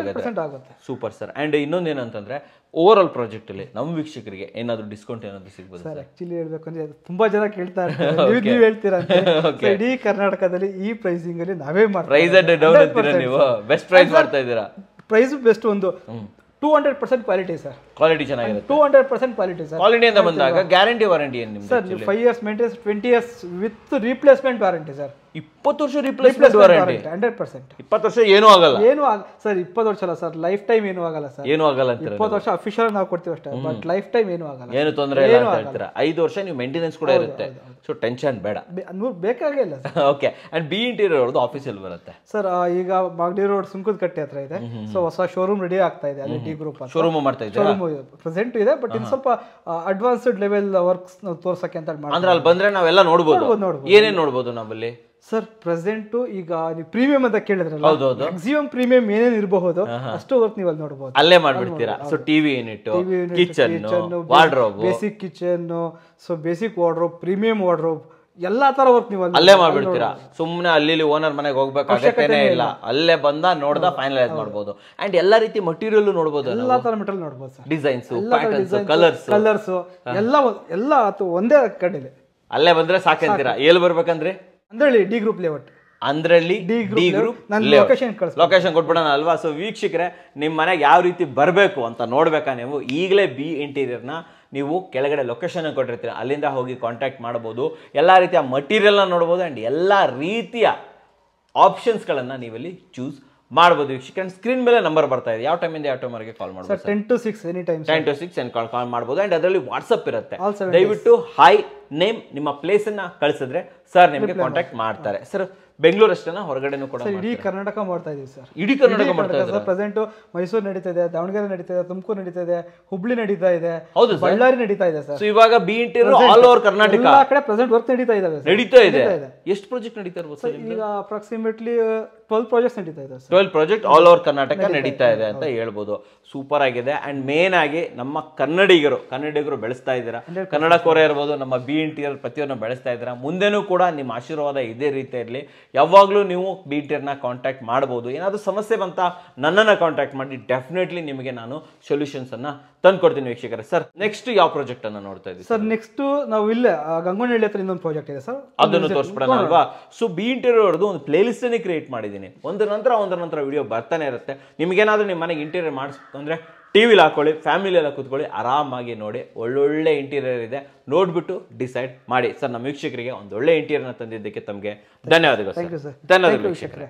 ಆಗುತ್ತೆ ಸೂಪರ್ ಸರ್ ಅಂಡ್ ಇನ್ನೊಂದು ಏನಂತಂದ್ರೆ ಓವರ್ ಆಲ್ ಪ್ರಾಜೆಕ್ಟ್ ಅಲ್ಲಿ ನಮ್ಮ ವೀಕ್ಷಕರಿಗೆ ಏನಾದರೂ ಡಿಸ್ಕೌಂಟ್ ಏನಾದರೂ ಸಿಗ್ಬೋದು ಸರ್ ಆಕ್ಚುಲಿ ಹೇಳಬೇಕು ಅಂದ್ರೆ ತುಂಬಾ ಜನ ಕೇಳ್ತಾ ಇರ್ತಾರೆ ನೀವು ಹೇಳ್ತೀರಾ ಇಡೀ ಕರ್ನಾಟಕದಲ್ಲಿ ಈ ಪ್ರೈಸಿಂಗ್ ಅಲ್ಲಿ ನಾವೇ ಮಾಡ್ತೀವಿ ಪ್ರೈಸ್ ಡೌನ್ ಅಂತೀರಾ ನೀವು ಬೆಸ್ಟ್ ಪ್ರೈಸ್ ಮಾಡ್ತಾ ಇದ್ದೀರಾ ಪ್ರೈಸ್ ಬೆಸ್ಟ್ ಒಂದು two hundred percent quality sir quality ಚೆನ್ನಾಗಿದೆ two hundred percent quality sir ಬಂದಾಗ ಗ್ಯಾರಂಟಿ ವಾರಂಟಿ ಏನು sir five years maintenance twenty years with replacement warranty sir ಇಪ್ಪತ್ತು ವರ್ಷ ರಿಪ್ಲೇಸ್ಮೆಂಟ್ ವಾರಂಟಿ ಹಂಡ್ರೆಡ್ ಪರ್ಸೆಂಟ್ ಇಪ್ಪತ್ತು ವರ್ಷ ಏನೂ ಆಗಲ್ಲ ಏನು ಸರ್ ಇಪ್ಪತ್ತು ವರ್ಷ ಅಲ್ಲ ಸರ್ ಲೈಫ್ ಟೈಮ್ ಏನೂ ಆಗಲ್ಲ ಸರ್ ಏನು ಆಗಲ್ಲ ಅಂತ ಇಪ್ಪತ್ತು ವರ್ಷ ಅಫಿಷಿಯಲ್ ನಾವು ಕೊಡ್ತೀವಿ ಅಷ್ಟೇ ಬಟ್ ಲೈಫ್ ಟೈಮ್ ಏನೂ ಆಗಲ್ಲ ಏನು ತೊಂದರೆ ಇಲ್ಲ ಅಂತ ಹೇಳ್ತೀರಾ ಐದು ವರ್ಷ ನೀವು ಮೇಂಟೆನೆನ್ಸ್ ಕೂಡ ಇರುತ್ತೆ ಸೊ ಟೆನ್ಷನ್ ಬೇಡ ಬೇಕಾಗೇ ಇಲ್ಲ sir okay and B interior ಅವ್ರದ್ದು ಆಫೀಸಲ್ಲಿ ಬರುತ್ತೆ ಸರ್ ಈಗ ಮಾಗಡಿ ರೋಡ್ ಸುಂಕದ ಕಟ್ಟೆ ಹತ್ರ ಇದೆ ಸೊ ಹೊಸ ಶೋರೂಮ್ ರೆಡಿ ಆಗ್ತಾ ಇದೆ ಅಲ್ಲಿ ಡಿ ಗ್ರೂಪ್ ಶೋರೂಮ್ ಮಾಡ್ತಾ ಇದೆ ಶೋರೂಮ್ ಪ್ರೆಸೆಂಟ್ ಇದೆ ಬಟ್ ಇನ್ ಸ್ವಲ್ಪ ಅಡ್ವಾನ್ಸ್ಡ್ ಲೆವೆಲ್ ವರ್ಕ್ಸ್ ತೋರ್ಸಕ್ಕೆ ಅಂತ ಅಂದ್ರೆ ಅಲ್ಲಿ ಬಂದ್ರೆ ನಾವೆಲ್ಲ ನೋಡ್ಬೋದು ನೋಡ್ಬೋದು ಏನೇನು ನೋಡ್ಬೋದು ನಮ್ಮಲ್ಲಿ ಸರ್ ಪ್ರೆಸೆಂಟ್ ಈಗ ನೀವು ಪ್ರೀಮಿಯಂ ಅಂತ ಕೇಳಿದ್ರಲ್ಲ ಮ್ಯಾಕ್ಸಿಮಮ್ ಪ್ರೀಮಿಯಂ ಏನೇನು ಇರಬಹುದು ಅಷ್ಟು ವರ್ಕ್ ನೀವು ಅಲ್ಲಿ ನೋಡಬಹುದು ಅಲ್ಲೇ ಮಾಡ್ಬಿಡ್ತೀರಾ so TV unit kitchen wardrobe basic kitchen so basic wardrobe premium wardrobe ಎಲ್ಲಾ ತರ ವರ್ಕ್ ನೀವು ಅಲ್ಲೇ ಮಾಡ್ಬಿಡ್ತೀರಾ ಸುಮ್ಮನೆ ಅಲ್ಲಿ ಓನರ್ ಮನೆಗೆ ಹೋಗ್ಬೇಕಾಗತ್ತೇನೆ ಇಲ್ಲ ಅಲ್ಲೇ ಬಂದ ನೋಡ್ದ ಫೈನಲೈಸ್ ಮಾಡಬಹುದು ಅಂಡ್ ಎಲ್ಲಾ ರೀತಿ ಮಟೀರಿಯಲ್ ನೋಡಬಹುದು ಎಲ್ಲಾ ತರ ಮೆಟೀರಿಯಲ್ ನೋಡಬಹುದು ಡಿಸೈನ್ಸ್ ಕಲರ್ಸ್ ಕಲರ್ಸ್ ಎಲ್ಲ ಎಲ್ಲ ಒಂದೇ ಕಡೆ ಅಲ್ಲೇ ಬಂದ್ರೆ ಸಾಕಂತೀರಾ ಎಲ್ಲಿ ಬರ್ಬೇಕಂದ್ರೆ Andrahalli D group layout Andrahalli D group location location ಕೊಟ್ಬಿಡೋಣ ಅಲ್ವಾ ಸೊ ವೀಕ್ಷಕರೇ ನಿಮ್ಮ ಮನೆಗೆ ಯಾವ ರೀತಿ ಬರಬೇಕು ಅಂತ ನೋಡ್ಬೇಕಾ ನೀವು ಈಗಲೇ ಬಿ ಇಂಟೀರಿಯರ್ನ ನೀವು ಕೆಳಗಡೆ ಲೊಕೇಶನ್ ಕೊಟ್ಟಿರ್ತೀರ ಅಲ್ಲಿಂದ ಹೋಗಿ ಕಾಂಟ್ಯಾಕ್ಟ್ ಮಾಡ್ಬೋದು ಎಲ್ಲ ರೀತಿಯ ಮಟೀರಿಯಲ್ನ ನೋಡ್ಬೋದು ಆ್ಯಂಡ್ ಎಲ್ಲ ರೀತಿಯ ಆಪ್ಷನ್ಸ್ಗಳನ್ನು ನೀವಲ್ಲಿ ಚೂಸ್ ಮಾಡ್ಬೋದು ವೀಕ್ಷಕಂಡ್ ಸ್ಕ್ರೀನ್ ಮೇಲೆ ನಂಬರ್ ಬರ್ತಾ ಇದೆ ಯಾವ ಟೈಮಿಂದ ಯಾವ ಟೈಮ್ ವರೆಗೆ ಕಾಲ್ ಮಾಡ್ಬೋದು ten to six any time ten to six call call ಮಾಡ್ಬೋದು ಅಂಡ್ ಅದರಲ್ಲಿ ವಾಟ್ಸಪ್ ಇರುತ್ತೆ ದಯವಿಟ್ಟು ಹಾಯ್ ನೇಮ್ ನಿಮ್ಮ ಪ್ಲೇಸನ್ನ ಕಳಿಸಿದ್ರೆ ಸರ್ ನಿಮಗೆ ಕಾಂಟ್ಯಾಕ್ಟ್ ಮಾಡ್ತಾರೆ ಸರ್ ಬೆಂಗಳೂರು ಅಷ್ಟೇನ ಹೊರಗಡೆನೂ ಕೂಡ ಇಡೀ ಕರ್ನಾಟಕ ಮಾಡ್ತಾ ಇದೀವಿ ಸರ್ ಇಡೀ ಕರ್ನಾಟಕ ಮಾಡ್ತಾ ಸರ್ ಪ್ರೆಸೆಂಟ್ ಮೈಸೂರು ನಡೀತಾ ಇದೆ ದಾವಣಗೆರೆ ನಡೀತಾ ಇದೆ ತುಮಕೂರು ನಡೀತಾ ಇದೆ ಹುಬ್ಳಿ ನಡೀತಾ ಇದೆ ಹೌದು ಬಳ್ಳಾರಿ ನಡೀತಾ ಇದೆ ಸರ್ ಇವಾಗ B N all over Karnataka ಆ ಕಡೆ ಪ್ರೆಸೆಂಟ್ ವರ್ಕ್ ನಡೀತಾ ಇದಾವೆ ನಡೀತಾ ಇದೆ ಎಷ್ಟು ಪ್ರಾಜೆಕ್ಟ್ ನಡೀತಾ ಇರ್ಬೋದು ಸರ್ ಈಗ ಅಪ್ರಾಕ್ಸಿಮೇಟ್ಲಿ ಟ್ವೆಲ್ ಪ್ರಾಜೆಕ್ಟ್ ನಡೀತಾ ಇದೆ twelve project all over Karnataka ನಡೀತಾ ಇದೆ ಅಂತ ಹೇಳ್ಬೋದು ಸೂಪರ್ ಆಗಿದೆ ಆ್ಯಂಡ್ ಮೇನ್ ಆಗಿ ನಮ್ಮ ಕನ್ನಡಿಗರು ಕನ್ನಡಿಗರು ಬೆಳೆಸ್ತಾ ಇದ್ದೀರಾ ಕನ್ನಡ ಕೊರೆ ಇರ್ಬೋದು ನಮ್ಮ ಬಿ ಎನ್ ಟಿ ಆರ್ ಬೆಳೆಸ್ತಾ ಇದ್ದೀರಾ ಮುಂದೆನೂ ಕೂಡ ನಿಮ್ಮ ಆಶೀರ್ವಾದ ಇದೇ ರೀತಿ ಇರಲಿ ಯಾವಾಗಲೂ ನೀವು ಬಿ ಎನ್ ಟಿ ಆರ್ನ ಕಾಂಟ್ಯಾಕ್ಟ್ ಮಾಡ್ಬೋದು ಏನಾದರೂ ಸಮಸ್ಯೆ ಬಂತ ನನ್ನನ್ನು ಕಾಂಟ್ಯಾಕ್ಟ್ ಮಾಡಿ ಡೆಫಿನೆಟ್ಲಿ ನಿಮಗೆ ನಾನು ಸೊಲ್ಯೂಷನ್ಸನ್ನು ತಂದ್ಕೊಡ್ತೀನಿ ವೀಕ್ಷಕರೇ ಸರ್ ನೆಕ್ಸ್ಟ್ ಯಾವ ಪ್ರಾಜೆಕ್ಟ್ ಅನ್ನ ನೋಡ್ತಾ ಇದ್ದೀವಿ ಸರ್ ನೆಕ್ಸ್ಟ್ ನಾವು ಇಲ್ಲ ಗಂಗೋನಹಳ್ಳಿ ಹತ್ರ ಇನ್ನೊಂದು ಪ್ರಾಜೆಕ್ಟ್ ಇದೆ ಸರ್ ಅದನ್ನು ತೋರಿಸ್ಬಿಡೋಣ ಅಲ್ವಾ ಸೊ ಬಿ ಇಂಟೀರಿಯರ್ ಅವ್ರದ್ದು ಒಂದು ಪ್ಲೇ ಅನ್ನೇ ಕ್ರಿಯೇಟ್ ಮಾಡಿದ್ದೀನಿ ಒಂದರ ನಂತರ ಒಂದರ ನಂತರ ವಿಡಿಯೋ ಬರ್ತಾನೆ ಇರುತ್ತೆ ನಿಮಗೇನಾದ್ರೂ ನಿಮ್ಮ ಮನೆಗೆ ಇಂಟೀರಿಯರ್ ಮಾಡಿಸ್ಬೇಕು ಅಂದರೆ ವಿಲಿ ಹಾಕೊಳ್ಳಿ ಎಲ್ಲ ಕೂತ್ಕೊಳ್ಳಿ ಆರಾಮಾಗಿ ನೋಡಿ ಒಳ್ಳೊಳ್ಳೆ ಇಂಟೀರಿಯರ್ ಇದೆ ನೋಡ್ಬಿಟ್ಟು ಡಿಸೈಡ್ ಮಾಡಿ ಸರ್ ನಮ್ಮ ವೀಕ್ಷಕರಿಗೆ ಒಂದೊಳ್ಳೆ ಇಂಟೀರಿಯರ್ನ ತಂದಿದ್ದಕ್ಕೆ ತಮಗೆ ಧನ್ಯವಾದಗಳು ಧನ್ಯವಾದಗಳು ವೀಕ್ಷಕರೇ